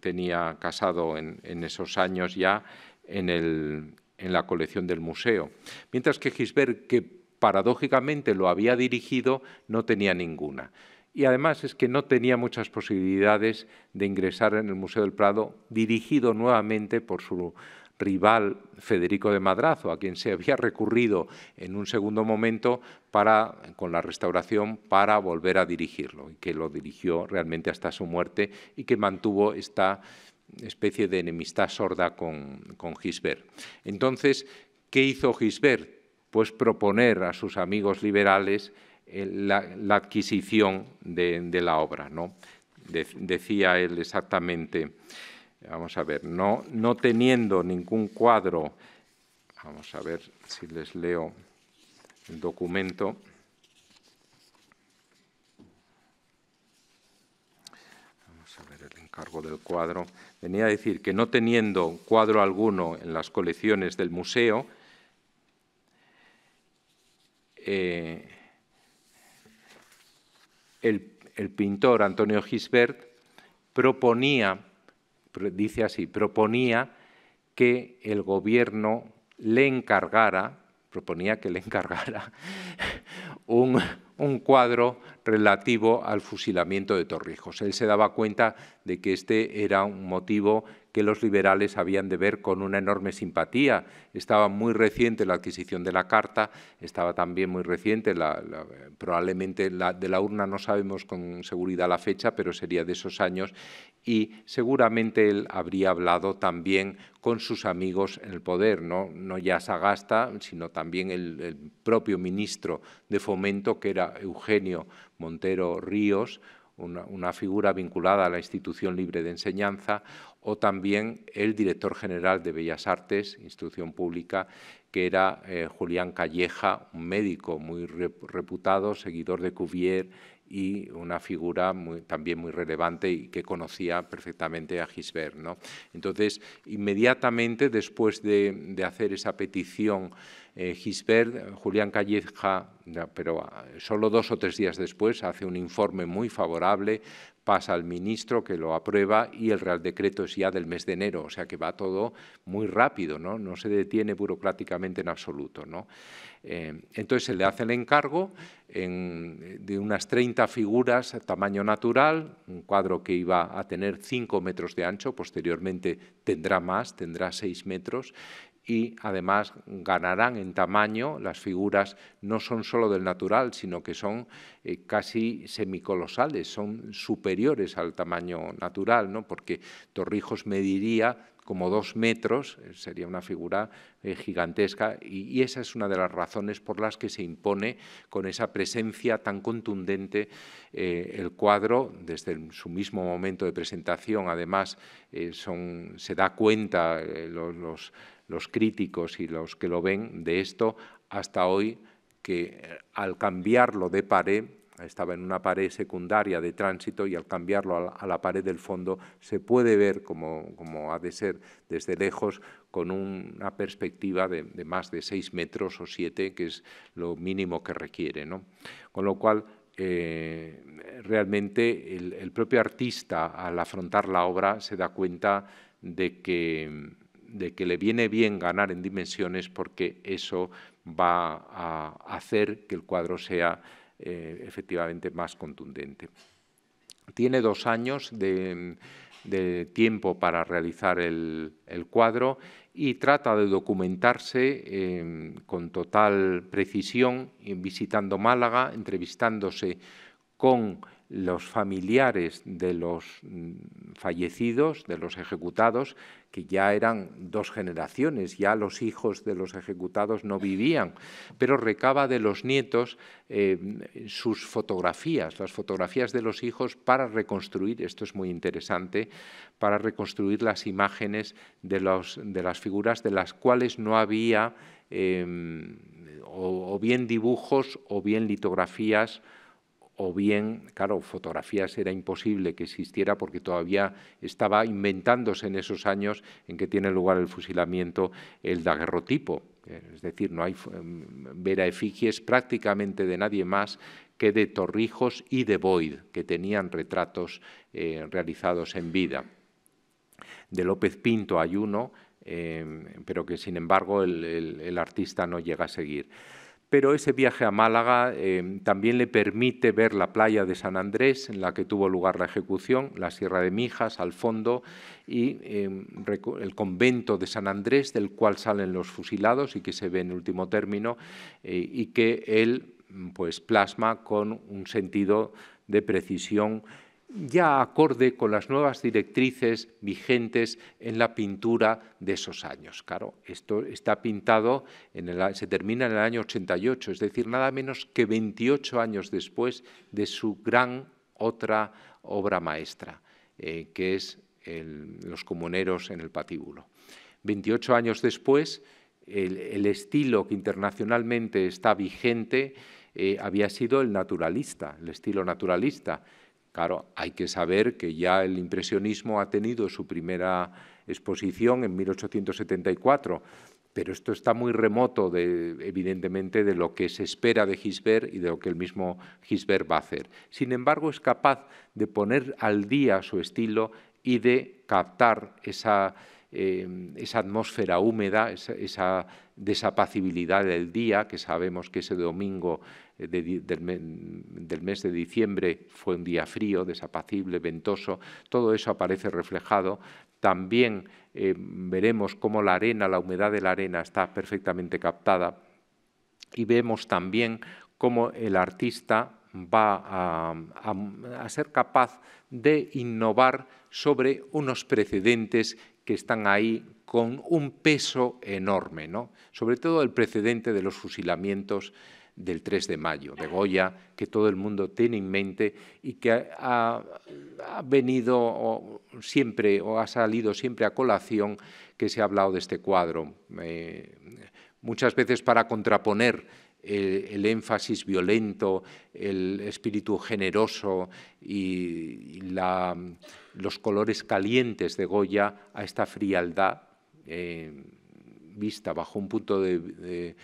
tenía casado en, esos años ya en, la colección del museo. Mientras que Gisbert, que paradójicamente lo había dirigido, no tenía ninguna. Y además es que no tenía muchas posibilidades de ingresar en el Museo del Prado, dirigido nuevamente por su rival Federico de Madrazo, a quien se había recurrido en un segundo momento para, con la restauración para volver a dirigirlo, y que lo dirigió realmente hasta su muerte y que mantuvo esta especie de enemistad sorda con, Gisbert. Entonces, ¿qué hizo Gisbert? Pues proponer a sus amigos liberales eh, la, adquisición de, la obra. ¿no? decía él exactamente, vamos a ver, no teniendo ningún cuadro, vamos a ver si les leo el documento. Vamos a ver el encargo del cuadro venía a decir que no teniendo cuadro alguno en las colecciones del museo, eh, el, pintor Antonio Gisbert proponía, dice así, proponía que el gobierno le encargara, proponía que le encargara un cuadro relativo al fusilamiento de Torrijos. Él se daba cuenta de que este era un motivo que los liberales habían de ver con una enorme simpatía. Estaba muy reciente la adquisición de la carta, estaba también muy reciente, la, probablemente la, de la urna no sabemos con seguridad la fecha, pero sería de esos años, y seguramente él habría hablado también con sus amigos en el poder, no, no ya Sagasta, sino también el, propio ministro de Fomento, que era Eugenio Montero Ríos, una, figura vinculada a la institución libre de enseñanza, o también el director general de Bellas Artes, institución pública, que era eh, Julián Calleja, un médico muy reputado, seguidor de Cuvier y una figura también muy relevante y que conocía perfectamente a Gisbert. Entonces, inmediatamente después de hacer esa petición eh, Gisbert, Julián Calleja, pero ah, solo dos o tres días después hace un informe muy favorable, pasa al ministro que lo aprueba y el Real Decreto es ya del mes de enero, o sea que va todo muy rápido, no, no se detiene burocráticamente en absoluto. ¿no? Eh, entonces se le hace el encargo de unas 30 figuras tamaño natural, un cuadro que iba a tener 5 metros de ancho, posteriormente tendrá más, tendrá 6 metros, y además ganarán en tamaño, las figuras no son solo del natural, sino que son eh, casi semicolosales, son superiores al tamaño natural, ¿no? porque Torrijos mediría como dos metros, eh, sería una figura eh, gigantesca, y, esa es una de las razones por las que se impone con esa presencia tan contundente eh, el cuadro, desde su mismo momento de presentación, además se da cuenta los, los críticos y los que lo ven de esto hasta hoy que al cambiarlo de pared estaba en una pared secundaria de tránsito y al cambiarlo a la, pared del fondo se puede ver, como, como, ha de ser desde lejos, con una perspectiva de, más de 6 metros o siete que es lo mínimo que requiere. Con lo cual, eh, realmente el, el, propio artista al afrontar la obra se da cuenta de que, de que le viene bien ganar en dimensiones porque eso va a hacer que el cuadro sea eh, efectivamente más contundente. Tiene dos años de, tiempo para realizar el, cuadro y trata de documentarse em, con total precisión, visitando Málaga, entrevistándose con los familiares de los mm, fallecidos, de los ejecutados, que ya eran dos generaciones, ya los hijos de los ejecutados no vivían, pero recaba de los nietos eh, sus fotografías, las fotografías de los hijos para reconstruir, esto es muy interesante, para reconstruir las imágenes de, las figuras de las cuales no había em, o bien dibujos o bien litografías o bien, claro, fotografías era imposible que existiera porque todavía estaba inventándose en esos años en que tiene lugar el fusilamiento el daguerrotipo. Eh, es decir, no hay mm, vera efigies prácticamente de nadie más que de Torrijos y de Boyd, que tenían retratos eh, realizados en vida. De López Pinto hay uno, eh, pero que sin embargo el artista no llega a seguir pero ese viaje a Málaga em, también le permite ver la playa de San Andrés, en la que tuvo lugar la ejecución, la Sierra de Mijas al fondo y em, el convento de San Andrés, del cual salen los fusilados y que se ve en último término, eh, y que él pues, plasma con un sentido de precisión ya acorde con las nuevas directrices vigentes en la pintura de esos años. Claro, esto está pintado, en se termina en el año 88, es decir, nada menos que 28 años después de su gran otra obra maestra, eh, que es Los comuneros en el patíbulo. 28 años después, el, estilo que internacionalmente está vigente eh, había sido el naturalista, el estilo naturalista, Claro, hay que saber que ya el impresionismo ha tenido su primera exposición en 1874, pero esto está muy remoto, de, evidentemente, de lo que se espera de Gisbert y de lo que el mismo Gisbert va a hacer. Sin embargo, es capaz de poner al día su estilo y de captar esa Em, esa atmósfera húmeda, esa, desapacibilidad del día, que sabemos que ese domingo eh, del, mes de diciembre fue un día frío, desapacible, ventoso, todo eso aparece reflejado. También eh, veremos cómo la arena, la humedad de la arena está perfectamente captada y vemos también cómo el artista va a, ser capaz de innovar sobre unos precedentes que están ahí con un peso enorme, ¿no? sobre todo el precedente de los fusilamientos del 3 de mayo, de Goya, que todo el mundo tiene en mente y que ha, venido siempre o ha salido siempre a colación que se ha hablado de este cuadro, eh, muchas veces para contraponer el, énfasis violento, el espíritu generoso y, los colores calientes de Goya a esta frialdad eh, vista bajo un punto de,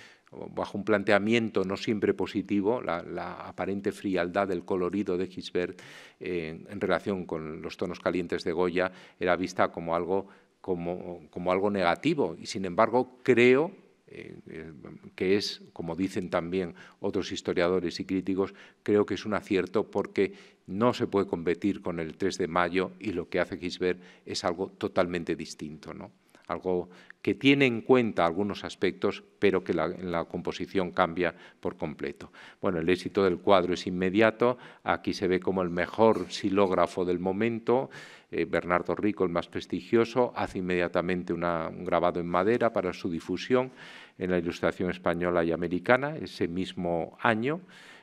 bajo un planteamiento no siempre positivo, la, aparente frialdad del colorido de Gisbert eh, en relación con los tonos calientes de Goya era vista como algo, como, como algo negativo. Y sin embargo, creo eh, eh, que es, como dicen también otros historiadores y críticos, creo que es un acierto porque no se puede competir con el 3 de mayo y lo que hace Gisbert es algo totalmente distinto. ¿no? algo que tiene en cuenta algunos aspectos, pero que la, la, composición cambia por completo. Bueno, el éxito del cuadro es inmediato, aquí se ve como el mejor silógrafo del momento, eh, Bernardo Rico, el más prestigioso, hace inmediatamente un grabado en madera para su difusión en la Ilustración Española y Americana, ese mismo año.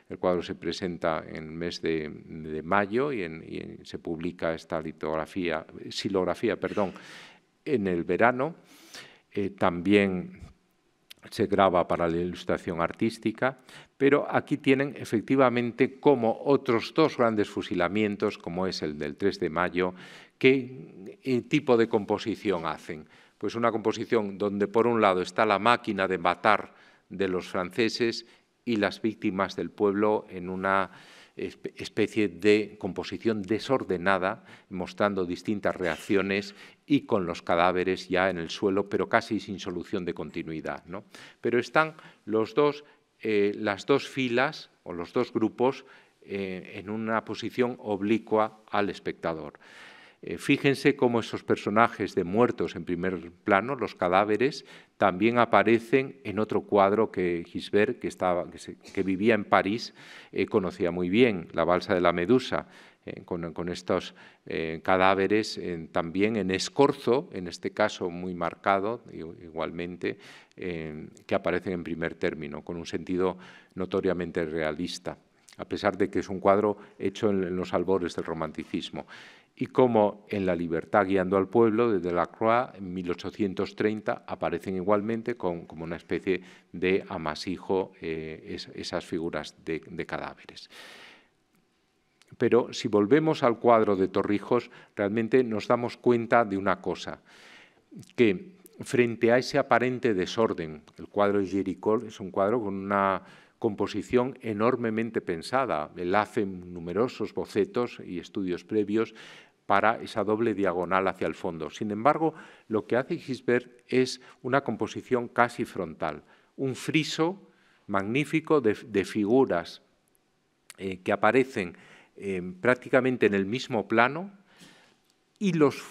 El cuadro se presenta en el mes de, mayo y, se publica esta litografía, silografía, perdón, en el verano. Eh, también se graba para la ilustración artística, pero aquí tienen efectivamente como otros dos grandes fusilamientos, como es el del 3 de mayo, ¿qué eh, tipo de composición hacen? Pues una composición donde por un lado está la máquina de matar de los franceses y las víctimas del pueblo en una especie de composición desordenada, mostrando distintas reacciones y con los cadáveres ya en el suelo, pero casi sin solución de continuidad. Pero están eh, las dos filas o los dos grupos eh, en una posición oblicua al espectador. Eh, fíjense cómo esos personajes de muertos en primer plano, los cadáveres, también aparecen en otro cuadro que Gisbert, que, vivía en París, conocía muy bien, La Balsa de la Medusa. Eh, con, estos eh, cadáveres también en escorzo, en este caso muy marcado igualmente, que aparecen en primer término, con un sentido notoriamente realista, a pesar de que es un cuadro hecho en, los albores del romanticismo. Y como en La libertad guiando al pueblo, de Delacroix, en 1830, aparecen igualmente como una especie de amasijo eh, esas figuras de cadáveres. Pero si volvemos al cuadro de Torrijos, realmente nos damos cuenta de una cosa, que frente a ese aparente desorden, el cuadro de Jericó es un cuadro con una composición enormemente pensada, él hace numerosos bocetos y estudios previos para esa doble diagonal hacia el fondo. Sin embargo, lo que hace Gisbert es una composición casi frontal, un friso magnífico de, figuras eh, que aparecen Em, prácticamente en el mismo plano y los,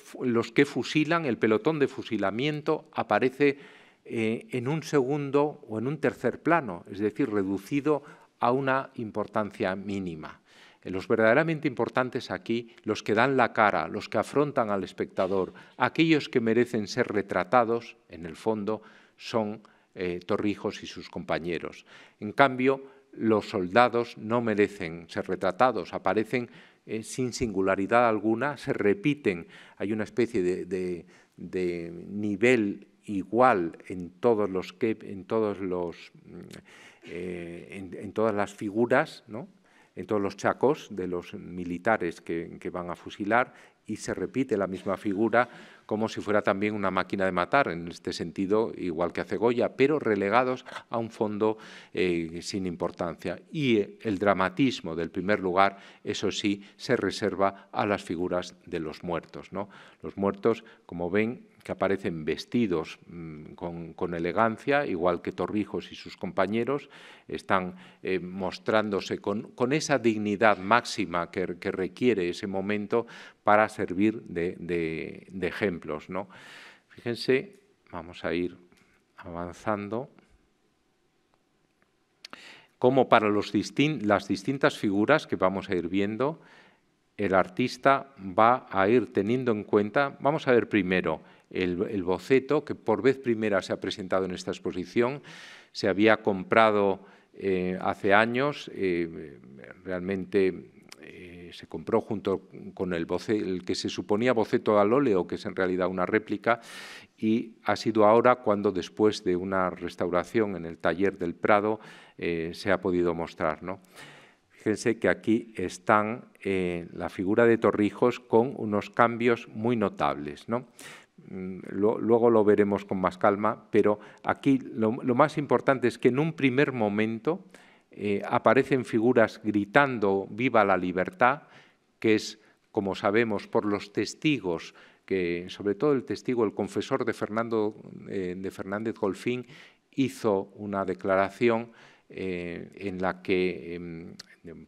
que fusilan, el pelotón de fusilamiento aparece eh, en un segundo o en un tercer plano, es decir, reducido a una importancia mínima. Eh, los verdaderamente importantes aquí, los que dan la cara, los que afrontan al espectador, aquellos que merecen ser retratados, en el fondo, son eh, Torrijos y sus compañeros. En cambio, los soldados no merecen ser retratados, aparecen eh, sin singularidad alguna, se repiten, hay una especie de, nivel igual en todos los que, en todos los mm, eh, todas las figuras, ¿no? en todos los chacos de los militares que van a fusilar y se repite la misma figura como si fuera también una máquina de matar, en este sentido, igual que a Goya, pero relegados a un fondo eh, sin importancia. Y eh, el dramatismo del primer lugar, eso sí, se reserva a las figuras de los muertos. ¿no? Los muertos, como ven, que aparecen vestidos mm, con, elegancia, igual que Torrijos y sus compañeros, están eh, mostrándose con, esa dignidad máxima que, requiere ese momento para servir de, ejemplos. Fíjense, vamos a ir avanzando como para los las distintas figuras que vamos a ir viendo, el artista va a ir teniendo en cuenta, vamos a ver primero el, boceto que por vez primera se ha presentado en esta exposición. Se había comprado eh, hace años, eh, realmente eh, se compró junto con el, el, que se suponía boceto al óleo, que es en realidad una réplica, y ha sido ahora cuando después de una restauración en el taller del Prado se ha podido mostrar. Fíjense que aquí están la figura de Torrijos con unos cambios muy notables. ¿no? Mm, luego lo veremos con más calma, pero aquí lo, más importante es que en un primer momento eh, aparecen figuras gritando viva la libertad, que es, como sabemos, por los testigos, que sobre todo el testigo, el confesor de, Fernando, eh, de Fernández Golfín, hizo una declaración eh, en la que em,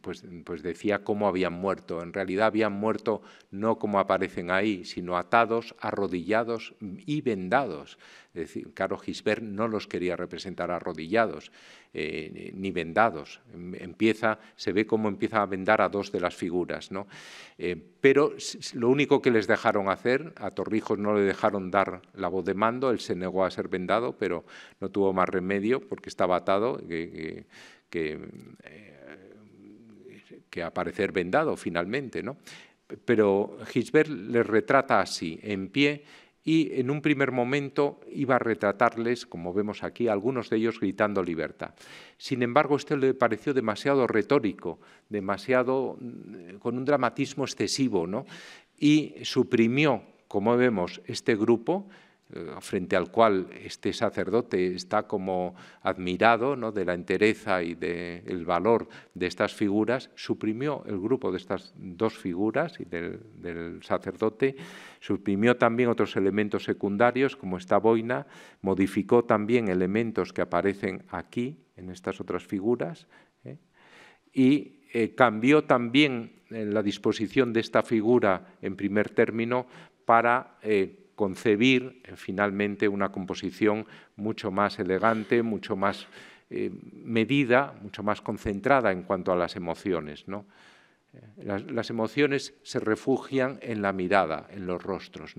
pues, pues decía cómo habían muerto. En realidad habían muerto no como aparecen ahí, sino atados, arrodillados y vendados. Es decir, Caro Gisbert no los quería representar arrodillados eh, ni vendados. Em, empieza, se ve cómo empieza a vendar a dos de las figuras. ¿no? Eh, pero lo único que les dejaron hacer, a Torrijos no le dejaron dar la voz de mando, él se negó a ser vendado, pero no tuvo más remedio porque estaba atado. que, que, eh, aparecer vendado finalmente, ¿no? Pero Gisbert les retrata así, en pie, y en un primer momento iba a retratarles, como vemos aquí, algunos de ellos gritando libertad. Sin embargo, esto le pareció demasiado retórico, demasiado mm, con un dramatismo excesivo, ¿no? Y suprimió, como vemos, este grupo eh, frente al cual este sacerdote está como admirado ¿no? de la entereza y del valor de estas figuras, suprimió el grupo de estas dos figuras y del, sacerdote, suprimió también otros elementos secundarios como esta boina, modificó también elementos que aparecen aquí en estas otras figuras ¿eh? y eh, cambió también la disposición de esta figura en primer término para concebir eh, finalmente una composición mucho más elegante, mucho más eh, medida, mucho más concentrada en cuanto a las emociones. ¿no? Eh, las, emociones se refugian en la mirada, en los rostros.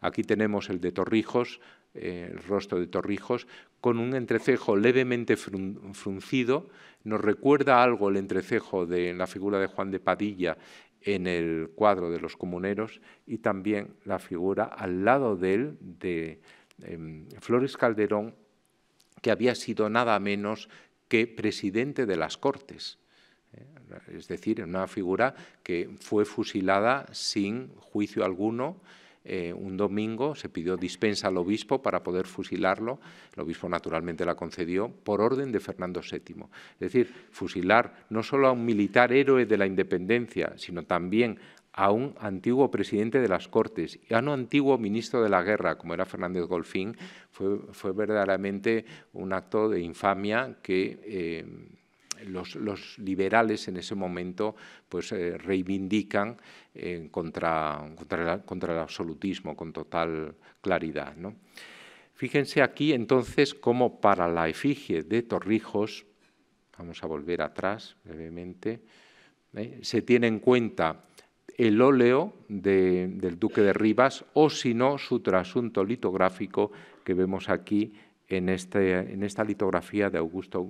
Aquí tenemos el de Torrijos, el rostro de Torrijos, con un entrecejo levemente fruncido. Nos recuerda algo el entrecejo de la figura de Juan de Padilla en el cuadro de los comuneros y también la figura al lado de él de em, Flores Calderón, que había sido nada menos que presidente de las Cortes. Eh, es decir, una figura que fue fusilada sin juicio alguno, eh, un domingo, se pidió dispensa al obispo para poder fusilarlo, el obispo naturalmente la concedió, por orden de Fernando VII. Es decir, fusilar no solo a un militar héroe de la independencia, sino también a un antiguo presidente de las Cortes y a un antiguo ministro de la Guerra, como era Fernández Golfín, fue, verdaderamente un acto de infamia que... Eh, los, liberales en ese momento pues, eh, reivindican eh, contra, el absolutismo con total claridad. Fíjense aquí entonces cómo para la efigie de Torrijos, vamos a volver atrás brevemente, ¿eh? se tiene en cuenta el óleo del duque de Rivas o si no su trasunto litográfico que vemos aquí este, en, esta litografía de Augusto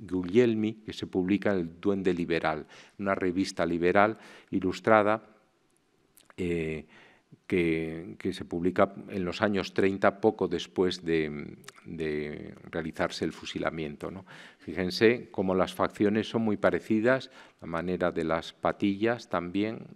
Guglielmi, que se publica en El Duende Liberal, una revista liberal ilustrada eh, que, se publica en los años 30, poco después de, realizarse el fusilamiento. Fíjense cómo las facciones son muy parecidas, la manera de las patillas también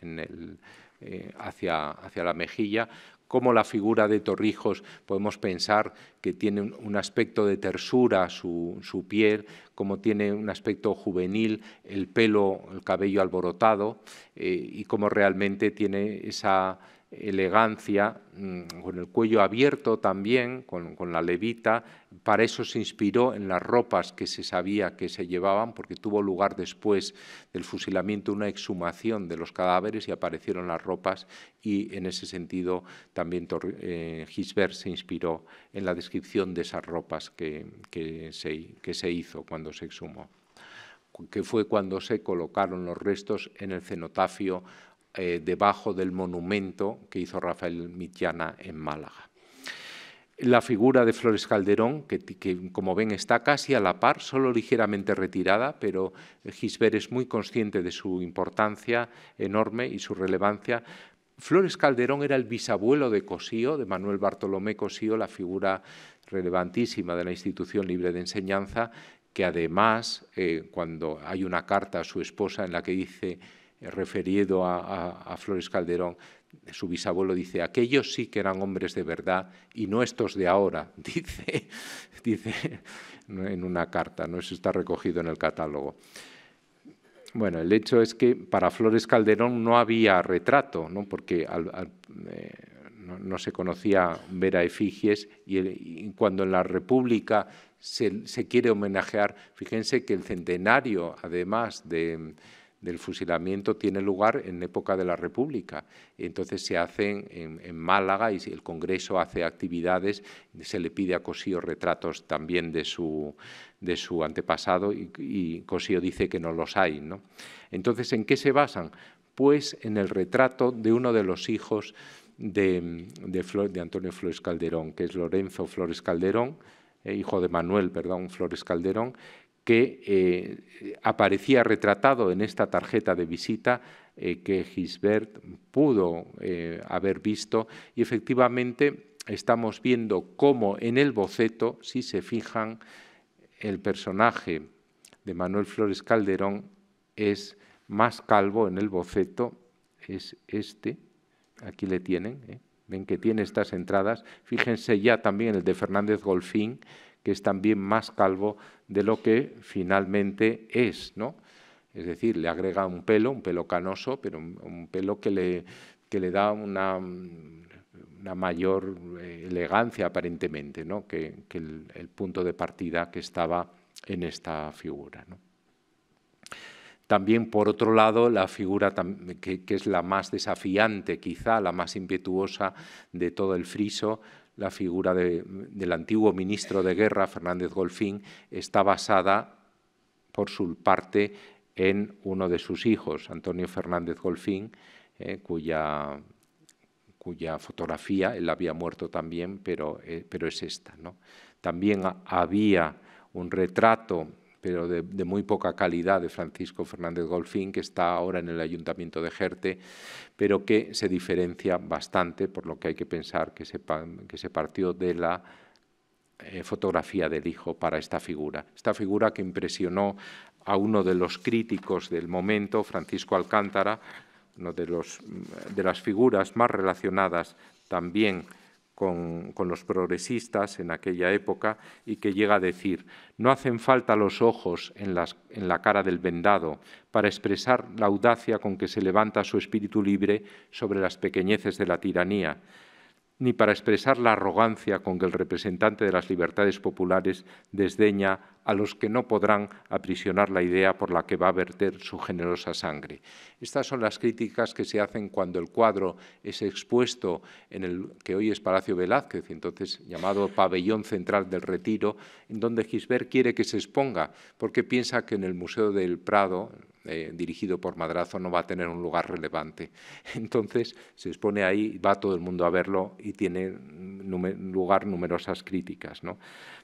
eh, hacia la mejilla, cómo la figura de Torrijos podemos pensar que tiene un aspecto de tersura su, piel, como tiene un aspecto juvenil el pelo, el cabello alborotado eh, y como realmente tiene esa elegancia, mm, con el cuello abierto también, con, la levita. Para eso se inspiró en las ropas que se sabía que se llevaban, porque tuvo lugar después del fusilamiento una exhumación de los cadáveres y aparecieron las ropas y en ese sentido también eh, Gisbert se inspiró en la descripción de esas ropas que, que se hizo cuando se exhumó que fue cuando se colocaron los restos en el cenotafio eh, debajo del monumento que hizo Rafael Mitiana en Málaga. La figura de Flores Calderón, que, como ven está casi a la par, solo ligeramente retirada, pero Gisbert es muy consciente de su importancia enorme y su relevancia, Flores Calderón era el bisabuelo de Cosío, de Manuel Bartolomé Cosío, la figura relevantísima de la institución libre de enseñanza, que además, eh, cuando hay una carta a su esposa en la que dice referido a, Flores Calderón, su bisabuelo dice, aquellos sí que eran hombres de verdad y no estos de ahora, dice, dice en una carta, no eso está recogido en el catálogo. Bueno, el hecho es que para Flores Calderón no había retrato, ¿no? porque eh, no, se conocía Vera Efigies y, cuando en la República se, se, quiere homenajear, fíjense que el centenario, además de, del fusilamiento tiene lugar en época de la República. Entonces se hacen en, Málaga y el Congreso hace actividades, se le pide a Cosío retratos también de su, de su antepasado y, Cosío dice que no los hay. ¿no? Entonces, ¿en qué se basan? Pues en el retrato de uno de los hijos de, Antonio Flores Calderón, que es Lorenzo Flores Calderón, eh, hijo de Manuel, perdón, Flores Calderón, que eh, aparecía retratado en esta tarjeta de visita eh, que Gisbert pudo eh, haber visto y efectivamente estamos viendo cómo en el boceto, si se fijan, el personaje de Manuel Flores Calderón es más calvo en el boceto, es este, aquí le tienen, ven que tiene estas entradas, fíjense ya también el de Fernández Golfín, que es también más calvo de lo que finalmente es, ¿no? Es decir, le agrega un pelo, un pelo canoso, pero un, pelo que le, que le da una, mayor eh, elegancia aparentemente ¿no? que, el, punto de partida que estaba en esta figura. También, por otro lado, la figura que, es la más desafiante, quizá la más impetuosa de todo el friso, la figura del antiguo ministro de Guerra, Fernández Golfín, está basada por su parte en uno de sus hijos, Antonio Fernández Golfín, eh, cuya, fotografía, él había muerto también, pero, eh, pero es esta. ¿no? También había un retrato pero de, muy poca calidad, de Francisco Fernández Golfín, que está ahora en el Ayuntamiento de Gerte, pero que se diferencia bastante, por lo que hay que pensar que se, partió de la eh, fotografía del hijo para esta figura. Esta figura que impresionó a uno de los críticos del momento, Francisco Alcántara, uno de, de las figuras más relacionadas también con, los progresistas en aquella época y que llega a decir, no hacen falta los ojos en la cara del vendado para expresar la audacia con que se levanta su espíritu libre sobre las pequeñeces de la tiranía ni para expresar la arrogancia con que el representante de las libertades populares desdeña a los que no podrán aprisionar la idea por la que va a verter su generosa sangre. Estas son las críticas que se hacen cuando el cuadro es expuesto en el que hoy es Palacio Velázquez, entonces llamado Pabellón Central del Retiro, en donde Gisbert quiere que se exponga, porque piensa que en el Museo del Prado, eh, dirigido por Madrazo no va a tener un lugar relevante. Entonces se expone ahí, va todo el mundo a verlo y tiene lugar numerosas críticas.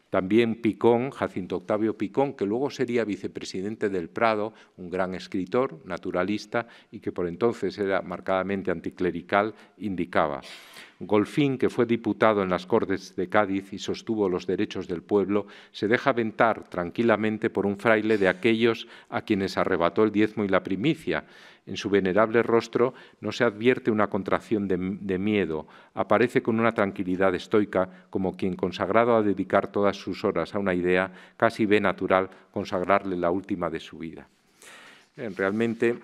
También Picón, Jacinto Octavio Picón, que luego sería vicepresidente del Prado, un gran escritor, naturalista, y que por entonces era marcadamente anticlerical, indicaba. Golfín, que fue diputado en las Cortes de Cádiz y sostuvo los derechos del pueblo, se deja aventar tranquilamente por un fraile de aquellos a quienes arrebató el diezmo y la primicia. En su venerable rostro no se advierte una contracción de, miedo, aparece con una tranquilidad estoica, como quien consagrado a dedicar todas sus horas a una idea, casi ve natural consagrarle la última de su vida. realmente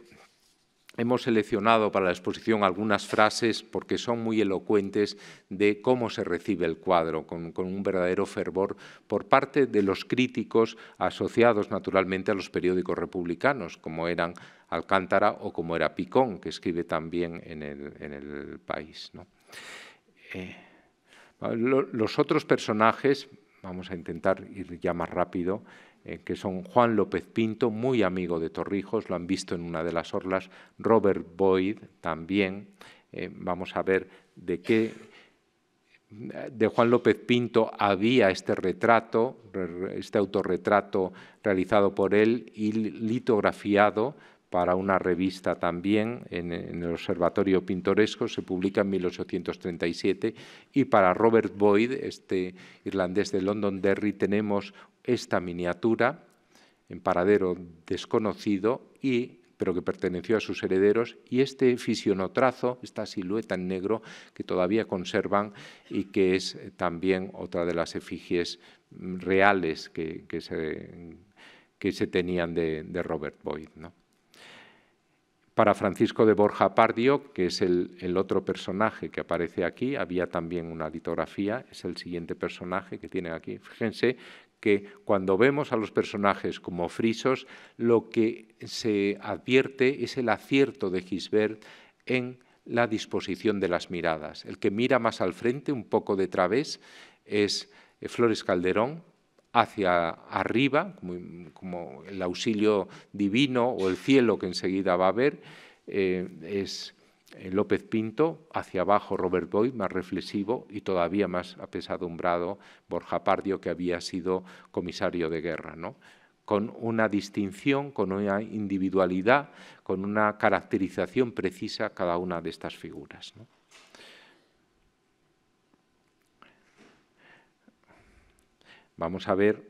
Hemos seleccionado para la exposición algunas frases porque son muy elocuentes de cómo se recibe el cuadro, con, un verdadero fervor por parte de los críticos asociados naturalmente a los periódicos republicanos, como eran Alcántara o como era Picón, que escribe también en el, país. Eh, los otros personajes, vamos a intentar ir ya más rápido, eh, que son Juan López Pinto, muy amigo de Torrijos, lo han visto en una de las orlas, Robert Boyd también. Eh, vamos a ver de qué de Juan López Pinto había este retrato, este autorretrato realizado por él y litografiado para una revista también en, en, el Observatorio Pintoresco, se publica en 1837, y para Robert Boyd, este irlandés de Londonderry, tenemos esta miniatura en paradero desconocido y pero que perteneció a sus herederos, y este fisionotrazo, esta silueta en negro que todavía conservan y que es eh, también otra de las efigies mm, reales que, que, se, tenían de, Robert Boyd. Para Francisco de Borja Pardio, que es el, el, otro personaje que aparece aquí, había también una litografía, es el siguiente personaje que tiene aquí. Fíjense que cuando vemos a los personajes como frisos, lo que se advierte es el acierto de Gisbert en la disposición de las miradas. El que mira más al frente, un poco de través, es eh, Flores Calderón, hacia arriba, como, el auxilio divino o el cielo que enseguida va a ver, eh, es eh, López Pinto, hacia abajo Robert Boyd, más reflexivo y todavía más apesadumbrado Borja Pardio, que había sido comisario de guerra, ¿no? con una distinción, con una individualidad, con una caracterización precisa cada una de estas figuras. Vamos a ver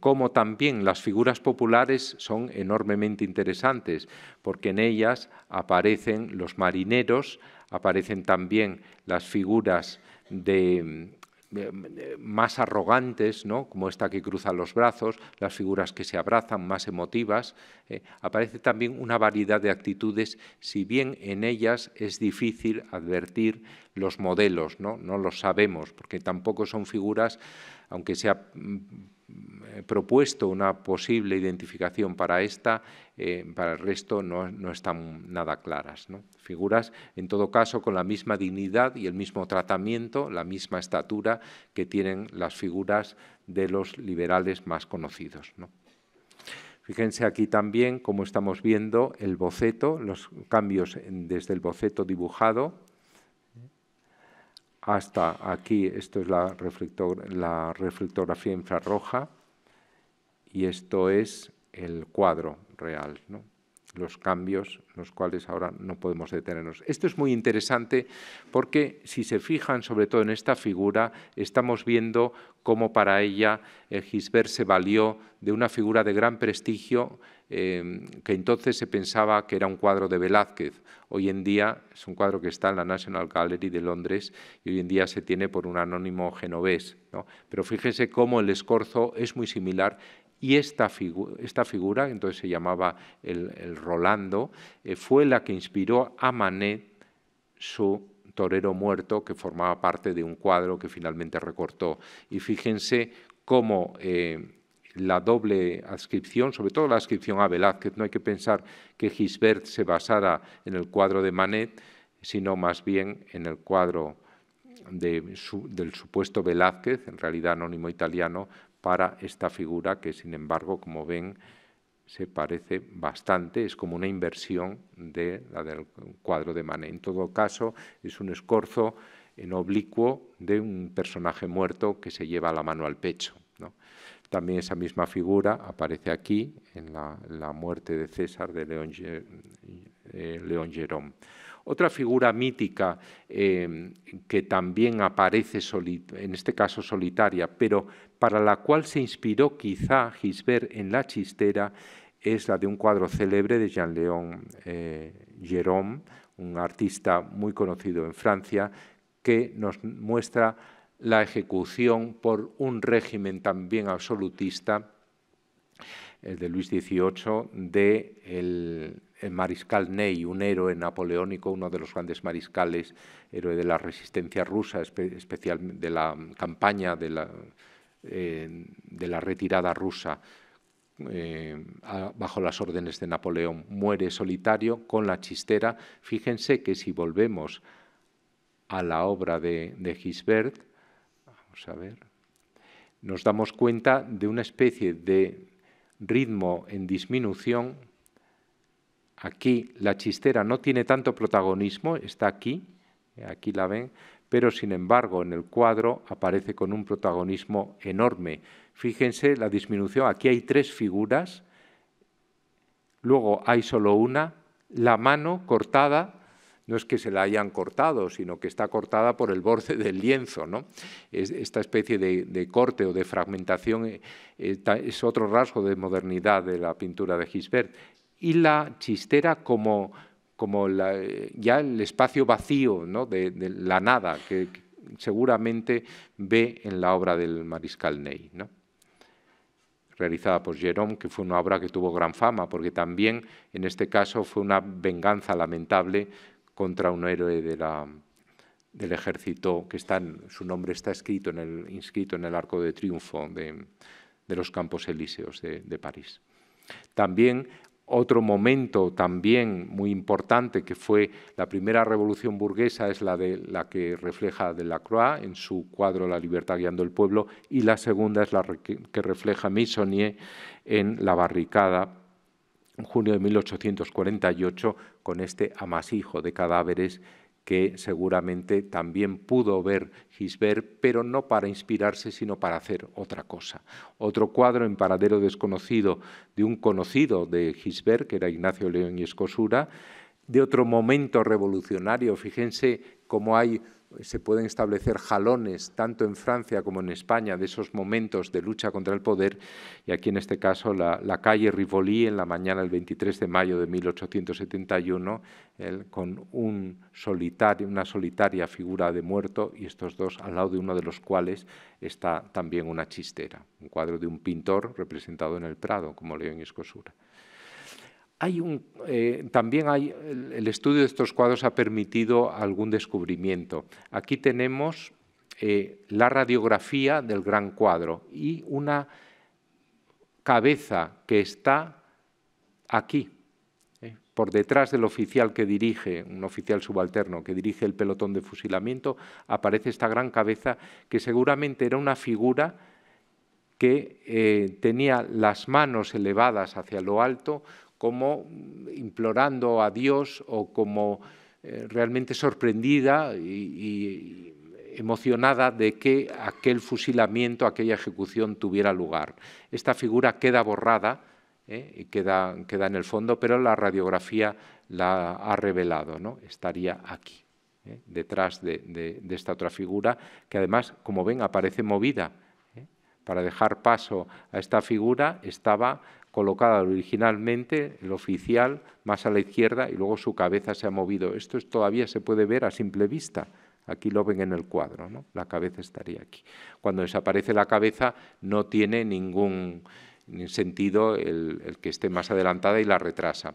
como también las figuras populares son enormemente interesantes, porque en ellas aparecen los marineros, aparecen también las figuras más arrogantes, ¿no? como esta que cruza los brazos, las figuras que se abrazan, más emotivas. Eh, aparece también una variedad de actitudes, si bien en ellas es difícil advertir los modelos, no, no los sabemos, porque tampoco son figuras, aunque sea mm, eh, propuesto una posible identificación para esta, eh, para el resto no, están nada claras. Figuras, en todo caso, con la misma dignidad y el mismo tratamiento, la misma estatura que tienen las figuras de los liberales más conocidos. Fíjense aquí también cómo estamos viendo el boceto, los cambios desde el boceto dibujado hasta aquí, esto es la, reflectografía infrarroja y esto es el cuadro real. ¿no? los cambios, los cuales ahora no podemos detenernos. Esto es muy interesante porque, si se fijan sobre todo en esta figura, estamos viendo cómo para ella El eh, Gisbert se valió de una figura de gran prestigio em, que entonces se pensaba que era un cuadro de Velázquez. Hoy en día es un cuadro que está en la National Gallery de Londres y hoy en día se tiene por un anónimo genovés. Pero fíjense cómo el escorzo es muy similar y esta, figura, figura, entonces se llamaba el, Rolando, eh, fue la que inspiró a Manet su torero muerto, que formaba parte de un cuadro que finalmente recortó. Y fíjense cómo eh, la doble adscripción, sobre todo la adscripción a Velázquez, no hay que pensar que Gisbert se basara en el cuadro de Manet, sino más bien en el cuadro del supuesto Velázquez, en realidad anónimo italiano, para esta figura que, sin embargo, como ven, se parece bastante, es como una inversión de la del cuadro de Manet. En todo caso, es un escorzo en oblicuo de un personaje muerto que se lleva la mano al pecho. También esa misma figura aparece aquí en la, muerte de César de León, eh, otra figura mítica em, que también aparece, en este caso solitaria, pero para la cual se inspiró quizá Gisbert en la chistera, es la de un cuadro célebre de Jean-Léon eh, Jérôme, un artista muy conocido en Francia, que nos muestra la ejecución por un régimen también absolutista el de Luis XVIII, de el, mariscal Ney, un héroe napoleónico, uno de los grandes mariscales, héroe de la resistencia rusa, especialmente especial de la campaña de la, eh, de la retirada rusa eh, bajo las órdenes de Napoleón. Muere solitario con la chistera. Fíjense que si volvemos a la obra de, de Gisbert, vamos a ver, nos damos cuenta de una especie de ritmo en disminución. Aquí la chistera no tiene tanto protagonismo, está aquí, aquí la ven, pero sin embargo en el cuadro aparece con un protagonismo enorme. Fíjense la disminución, aquí hay tres figuras, luego hay solo una, la mano cortada no es que se la hayan cortado, sino que está cortada por el borde del lienzo. ¿no? esta especie de, corte o de fragmentación eh, eh, es otro rasgo de modernidad de la pintura de Gisbert. Y la chistera como, eh, ya el espacio vacío ¿no? de, la nada que, seguramente ve en la obra del mariscal Ney. realizada por Jerome, que fue una obra que tuvo gran fama, porque también en este caso fue una venganza lamentable contra un héroe del ejército que su nombre está escrito en el, inscrito en el arco de triunfo de, los Campos Elíseos de, París. También otro momento también muy importante que fue la primera revolución burguesa es la de la que refleja Delacroix en su cuadro La libertad guiando el pueblo y la segunda es la que refleja Meissonier en La barricada en junio de 1848 con este amasijo de cadáveres que seguramente también pudo ver Gisbert, pero no para inspirarse, sino para hacer otra cosa. Otro cuadro en paradero desconocido de un conocido de Gisbert, que era Ignacio León y Escosura, de otro momento revolucionario, fíjense cómo hay se pueden establecer jalones tanto en Francia como en España de esos momentos de lucha contra el poder y aquí en este caso la, calle Rivoli en la mañana del 23 de mayo de 1871 con una solitaria figura de muerto y estos dos al lado de uno de los cuales está también una chistera, un cuadro de un pintor representado en el Prado como en Escosura. Hay eh, también el estudio de estos cuadros ha permitido algún descubrimiento. Aquí tenemos eh, la radiografía del gran cuadro y una cabeza que está aquí, eh, por detrás del oficial que dirige, un oficial subalterno que dirige el pelotón de fusilamiento, aparece esta gran cabeza que seguramente era una figura que tenía las manos elevadas hacia lo alto como mm, implorando a Dios o como eh, realmente sorprendida y, emocionada de que aquel fusilamiento, aquella ejecución tuviera lugar. Esta figura queda borrada ¿eh? y queda, en el fondo, pero la radiografía la ha revelado, estaría aquí, ¿eh? detrás de esta otra figura, que además, como ven, aparece movida para dejar paso a esta figura estaba colocada originalmente, el oficial más a la izquierda y luego su cabeza se ha movido. Esto todavía se puede ver a simple vista. Aquí lo ven en el cuadro, ¿no? la cabeza estaría aquí. Cuando desaparece la cabeza no tiene ningún sentido el que esté más adelantada y la retrasa.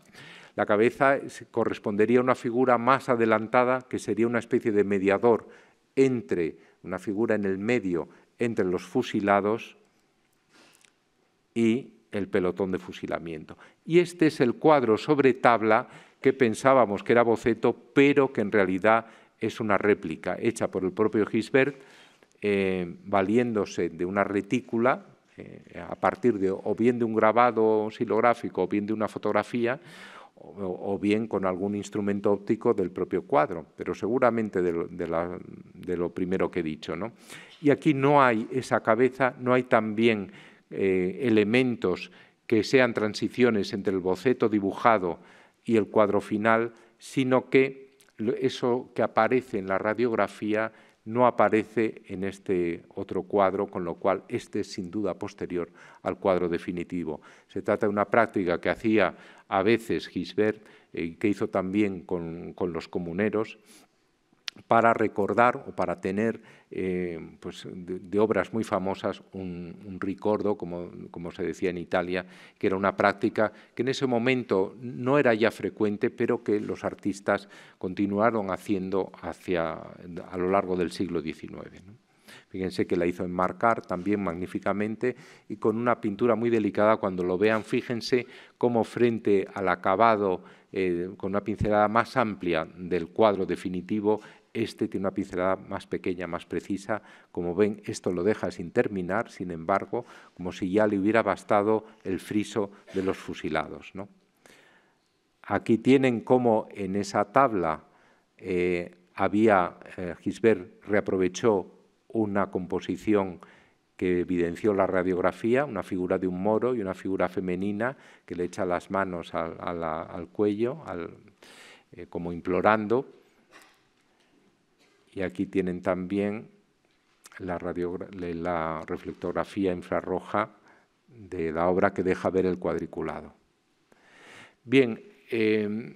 La cabeza correspondería a una figura más adelantada que sería una especie de mediador entre, una figura en el medio entre los fusilados y el pelotón de fusilamiento. Y este es el cuadro sobre tabla que pensábamos que era boceto, pero que en realidad es una réplica hecha por el propio Gisbert, eh, valiéndose de una retícula eh, a partir de o bien de un grabado silográfico o bien de una fotografía o, bien con algún instrumento óptico del propio cuadro, pero seguramente de lo, de lo primero que he dicho. ¿no? Y aquí no hay esa cabeza, no hay también eh, elementos que sean transiciones entre el boceto dibujado y el cuadro final, sino que eso que aparece en la radiografía no aparece en este otro cuadro, con lo cual este es sin duda posterior al cuadro definitivo. Se trata de una práctica que hacía a veces Gisbert, eh, y que hizo también con los comuneros, para recordar o para tener eh, pues, de, obras muy famosas un, ricordo, como, se decía en Italia, que era una práctica que en ese momento no era ya frecuente, pero que los artistas continuaron haciendo hacia, a lo largo del siglo XIX. Fíjense que la hizo enmarcar también magníficamente y con una pintura muy delicada. Cuando lo vean, fíjense cómo frente al acabado, eh, con una pincelada más amplia del cuadro definitivo, este tiene una pincelada más pequeña, más precisa. Como ven, esto lo deja sin terminar, sin embargo, como si ya le hubiera bastado el friso de los fusilados. Aquí tienen cómo en esa tabla eh, había, eh, Gisbert reaprovechó una composición que evidenció la radiografía, una figura de un moro y una figura femenina que le echa las manos al, cuello, eh, como implorando. Y aquí tienen también la, reflectografía infrarroja de la obra que deja ver el cuadriculado. Bien, em,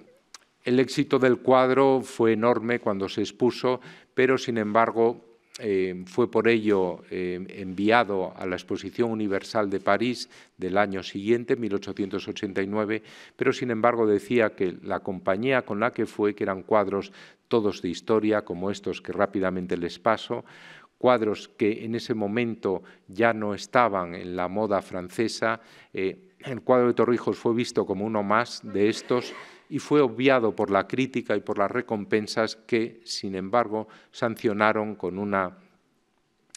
el éxito del cuadro fue enorme cuando se expuso, pero sin embargo Em, fue por ello em, enviado a la Exposición Universal de París del año siguiente, 1889, pero sin embargo decía que la compañía con la que fue, que eran cuadros todos de historia, como estos que rápidamente les paso, cuadros que en ese momento ya no estaban en la moda francesa, eh, el cuadro de Torrijos fue visto como uno más de estos y fue obviado por la crítica y por las recompensas que, sin embargo, sancionaron con, una,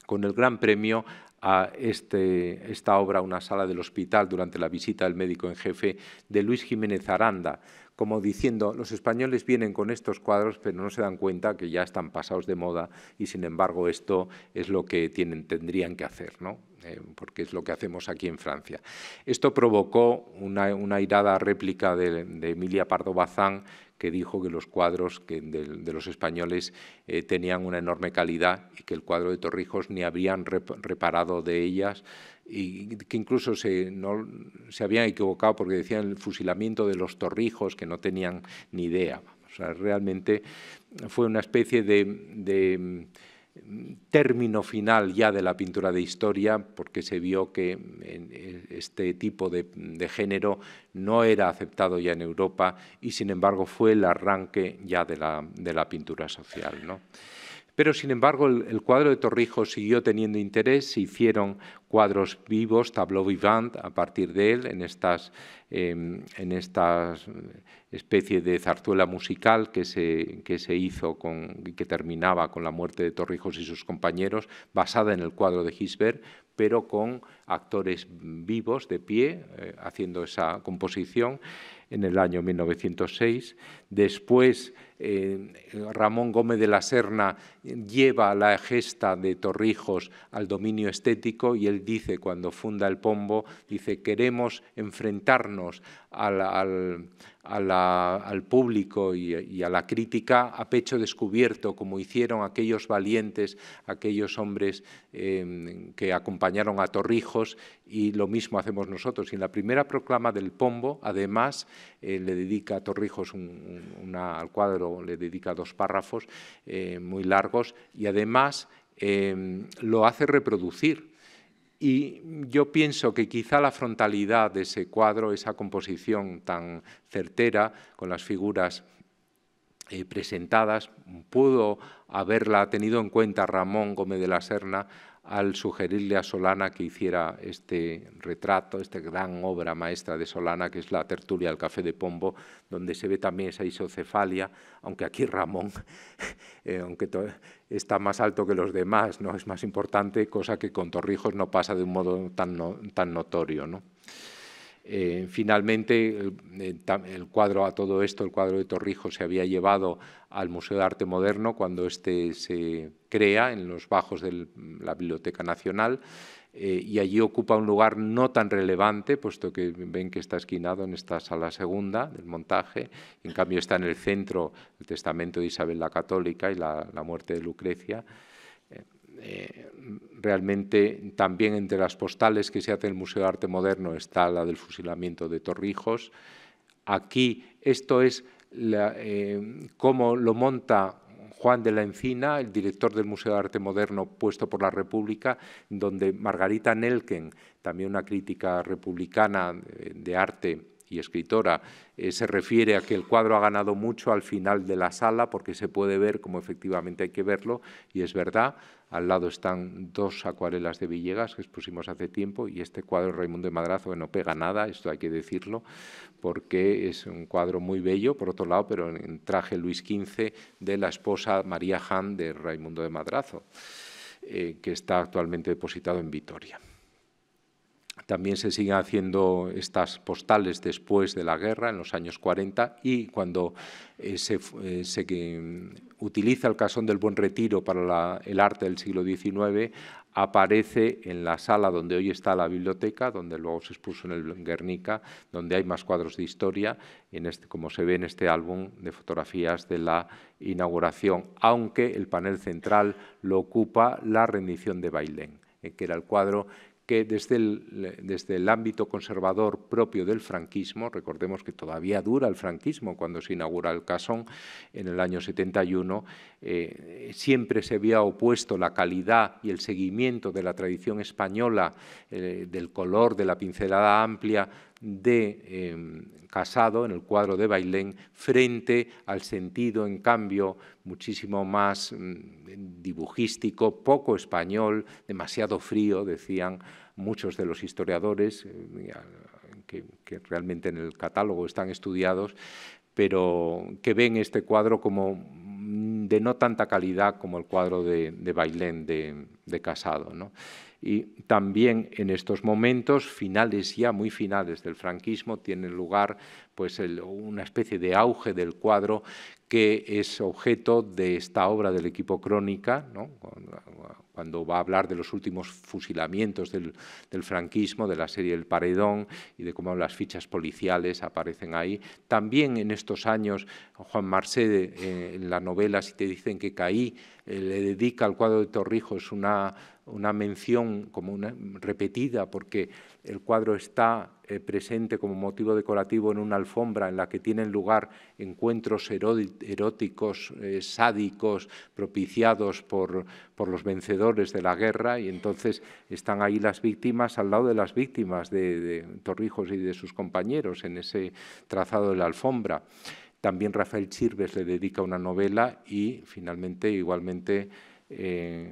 con el Gran Premio a este, esta obra una sala del hospital durante la visita del médico en jefe de Luis Jiménez Aranda, como diciendo, los españoles vienen con estos cuadros, pero no se dan cuenta que ya están pasados de moda y, sin embargo, esto es lo que tienen, tendrían que hacer, ¿no? Eh, porque es lo que hacemos aquí en Francia. Esto provocó una, irada réplica de Emilia Pardo Bazán, que dijo que los cuadros de, los españoles eh, tenían una enorme calidad y que el cuadro de Torrijos ni habían reparado de ellas y que incluso se, se habían equivocado porque decían el fusilamiento de los torrijos, que no tenían ni idea. O sea, realmente fue una especie de término final ya de la pintura de historia, porque se vio que este tipo de, género no era aceptado ya en Europa y, sin embargo, fue el arranque ya de la, pintura social. Pero, sin embargo, el, cuadro de Torrijos siguió teniendo interés, se hicieron cuadros vivos, tableau vivant, a partir de él, en estas, em, en estas especie de zarzuela musical que se, que se hizo con, que terminaba con la muerte de Torrijos y sus compañeros, basada en el cuadro de Gisbert, pero con actores vivos de pie eh, haciendo esa composición en el año 1906. Después, eh, Ramón Gómez de la Serna lleva la gesta de Torrijos al dominio estético y él dice, cuando funda el Pombo, dice, queremos enfrentarnos al, al público y, a la crítica a pecho descubierto, como hicieron aquellos valientes, aquellos hombres em, que acompañaron a Torrijos, y lo mismo hacemos nosotros. Y en la primera proclama del Pombo, además, eh, le dedica a Torrijos un, una, al cuadro, le dedica dos párrafos eh, muy largos, y además em, lo hace reproducir y yo pienso que quizá la frontalidad de ese cuadro, esa composición tan certera, con las figuras eh, presentadas, pudo haberla tenido en cuenta Ramón Gómez de la Serna al sugerirle a Solana que hiciera este retrato, esta gran obra maestra de Solana, que es la tertulia del Café de Pombo, donde se ve también esa isocefalia, aunque aquí Ramón, eh, aunque está más alto que los demás, ¿no? es más importante, cosa que con Torrijos no pasa de un modo tan, tan notorio. ¿no? Eh, finalmente, eh, eh, el, cuadro a todo esto, el cuadro de Torrijos, se había llevado al Museo de Arte Moderno cuando este se crea en los bajos de la Biblioteca Nacional. y allí ocupa un lugar no tan relevante, puesto que ven que está esquinado en esta sala segunda del montaje, en cambio está en el centro el testamento de Isabel la Católica y la muerte de Lucrecia, eh, realmente también entre las postales que se hace en el Museo de Arte Moderno está la del fusilamiento de Torrijos. Aquí esto es eh, cómo lo monta Juan de la Encina, el director del Museo de Arte Moderno puesto por la República, donde Margarita Nelken, también una crítica republicana eh, de arte y escritora eh, se refiere a que el cuadro ha ganado mucho al final de la sala porque se puede ver como efectivamente hay que verlo y es verdad. Al lado están dos acuarelas de Villegas que expusimos hace tiempo y este cuadro de Raimundo de Madrazo no pega nada, esto hay que decirlo, porque es un cuadro muy bello, por otro lado, pero en traje Luis XV de la esposa María Han de Raimundo de Madrazo, eh, que está actualmente depositado en Vitoria. También se siguen haciendo estas postales después de la guerra, en los años 40, y cuando eh, se, eh, eh, utiliza el Casón del Buen Retiro para el arte del siglo XIX, aparece en la sala donde hoy está la biblioteca, donde luego se expuso en el Guernica, donde hay más cuadros de historia, en este, como se ve en este álbum de fotografías de la inauguración, aunque el panel central lo ocupa la rendición de Bailén, que era el cuadro que desde el, ámbito conservador propio del franquismo, recordemos que todavía dura el franquismo cuando se inaugura el casón en el año 71, eh, siempre se había opuesto la calidad y el seguimiento de la tradición española, eh, del color, de la pincelada amplia de eh, Casado en el cuadro de Bailén frente al sentido, en cambio, muchísimo más mm, dibujístico, poco español, demasiado frío, decían muchos de los historiadores, eh, que, realmente en el catálogo están estudiados, pero que ven este cuadro como mm, de no tanta calidad como el cuadro de, Bailén de, de Casado. ¿no? y también en estos momentos, finales ya muy finales del franquismo, tiene lugar pues una especie de auge del cuadro que es objeto de esta obra del equipo Crónica, ¿no? cuando va a hablar de los últimos fusilamientos del, franquismo, de la serie El Paredón y de cómo las fichas policiales aparecen ahí. También en estos años, Juan Marcede, eh, en la novela Si te dicen que caí, eh, le dedica al cuadro de Torrijos una una mención como una, repetida porque el cuadro está eh, presente como motivo decorativo en una alfombra en la que tienen lugar encuentros eróticos, eh, sádicos, propiciados por, los vencedores de la guerra y entonces están ahí las víctimas al lado de las víctimas de, Torrijos y de sus compañeros en ese trazado de la alfombra. También Rafael Chirves le dedica una novela y finalmente igualmente... Eh,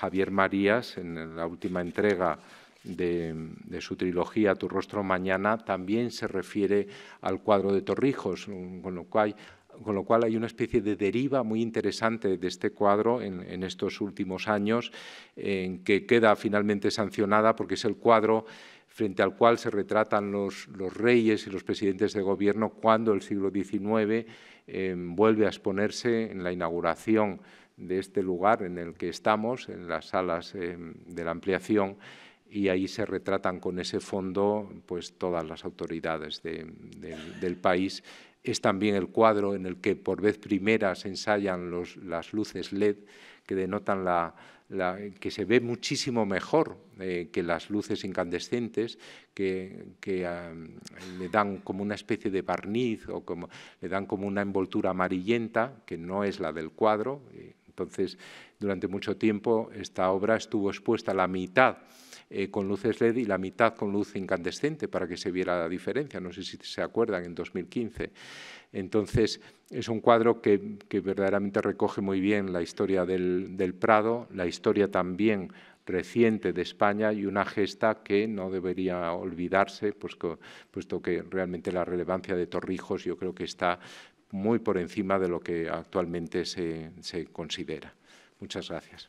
Javier Marías, en la última entrega de, su trilogía Tu rostro mañana, también se refiere al cuadro de Torrijos, con lo cual, con cual hay una especie de deriva muy interesante de este cuadro en, estos últimos años, en que queda finalmente sancionada porque es el cuadro frente al cual se retratan los, reyes y los presidentes de gobierno cuando el siglo XIX eh, vuelve a exponerse en la inauguración de este lugar en el que estamos, en las salas eh, de la ampliación, y ahí se retratan con ese fondo pues, todas las autoridades del país. Es también el cuadro en el que por vez primera se ensayan los, las luces LED que denotan la, que se ve muchísimo mejor eh, que las luces incandescentes que, ah, le dan como una especie de barniz o como, le dan como una envoltura amarillenta que no es la del cuadro. Eh, entonces, durante mucho tiempo esta obra estuvo expuesta a la mitad eh, con luces LED y la mitad con luz incandescente para que se viera la diferencia. No sé si se acuerdan, en 2015. Entonces, es un cuadro que, verdaderamente recoge muy bien la historia del, Prado, la historia también reciente de España y una gesta que no debería olvidarse, pues puesto que realmente la relevancia de Torrijos yo creo que está muy por encima de lo que actualmente se, se considera. Muchas gracias.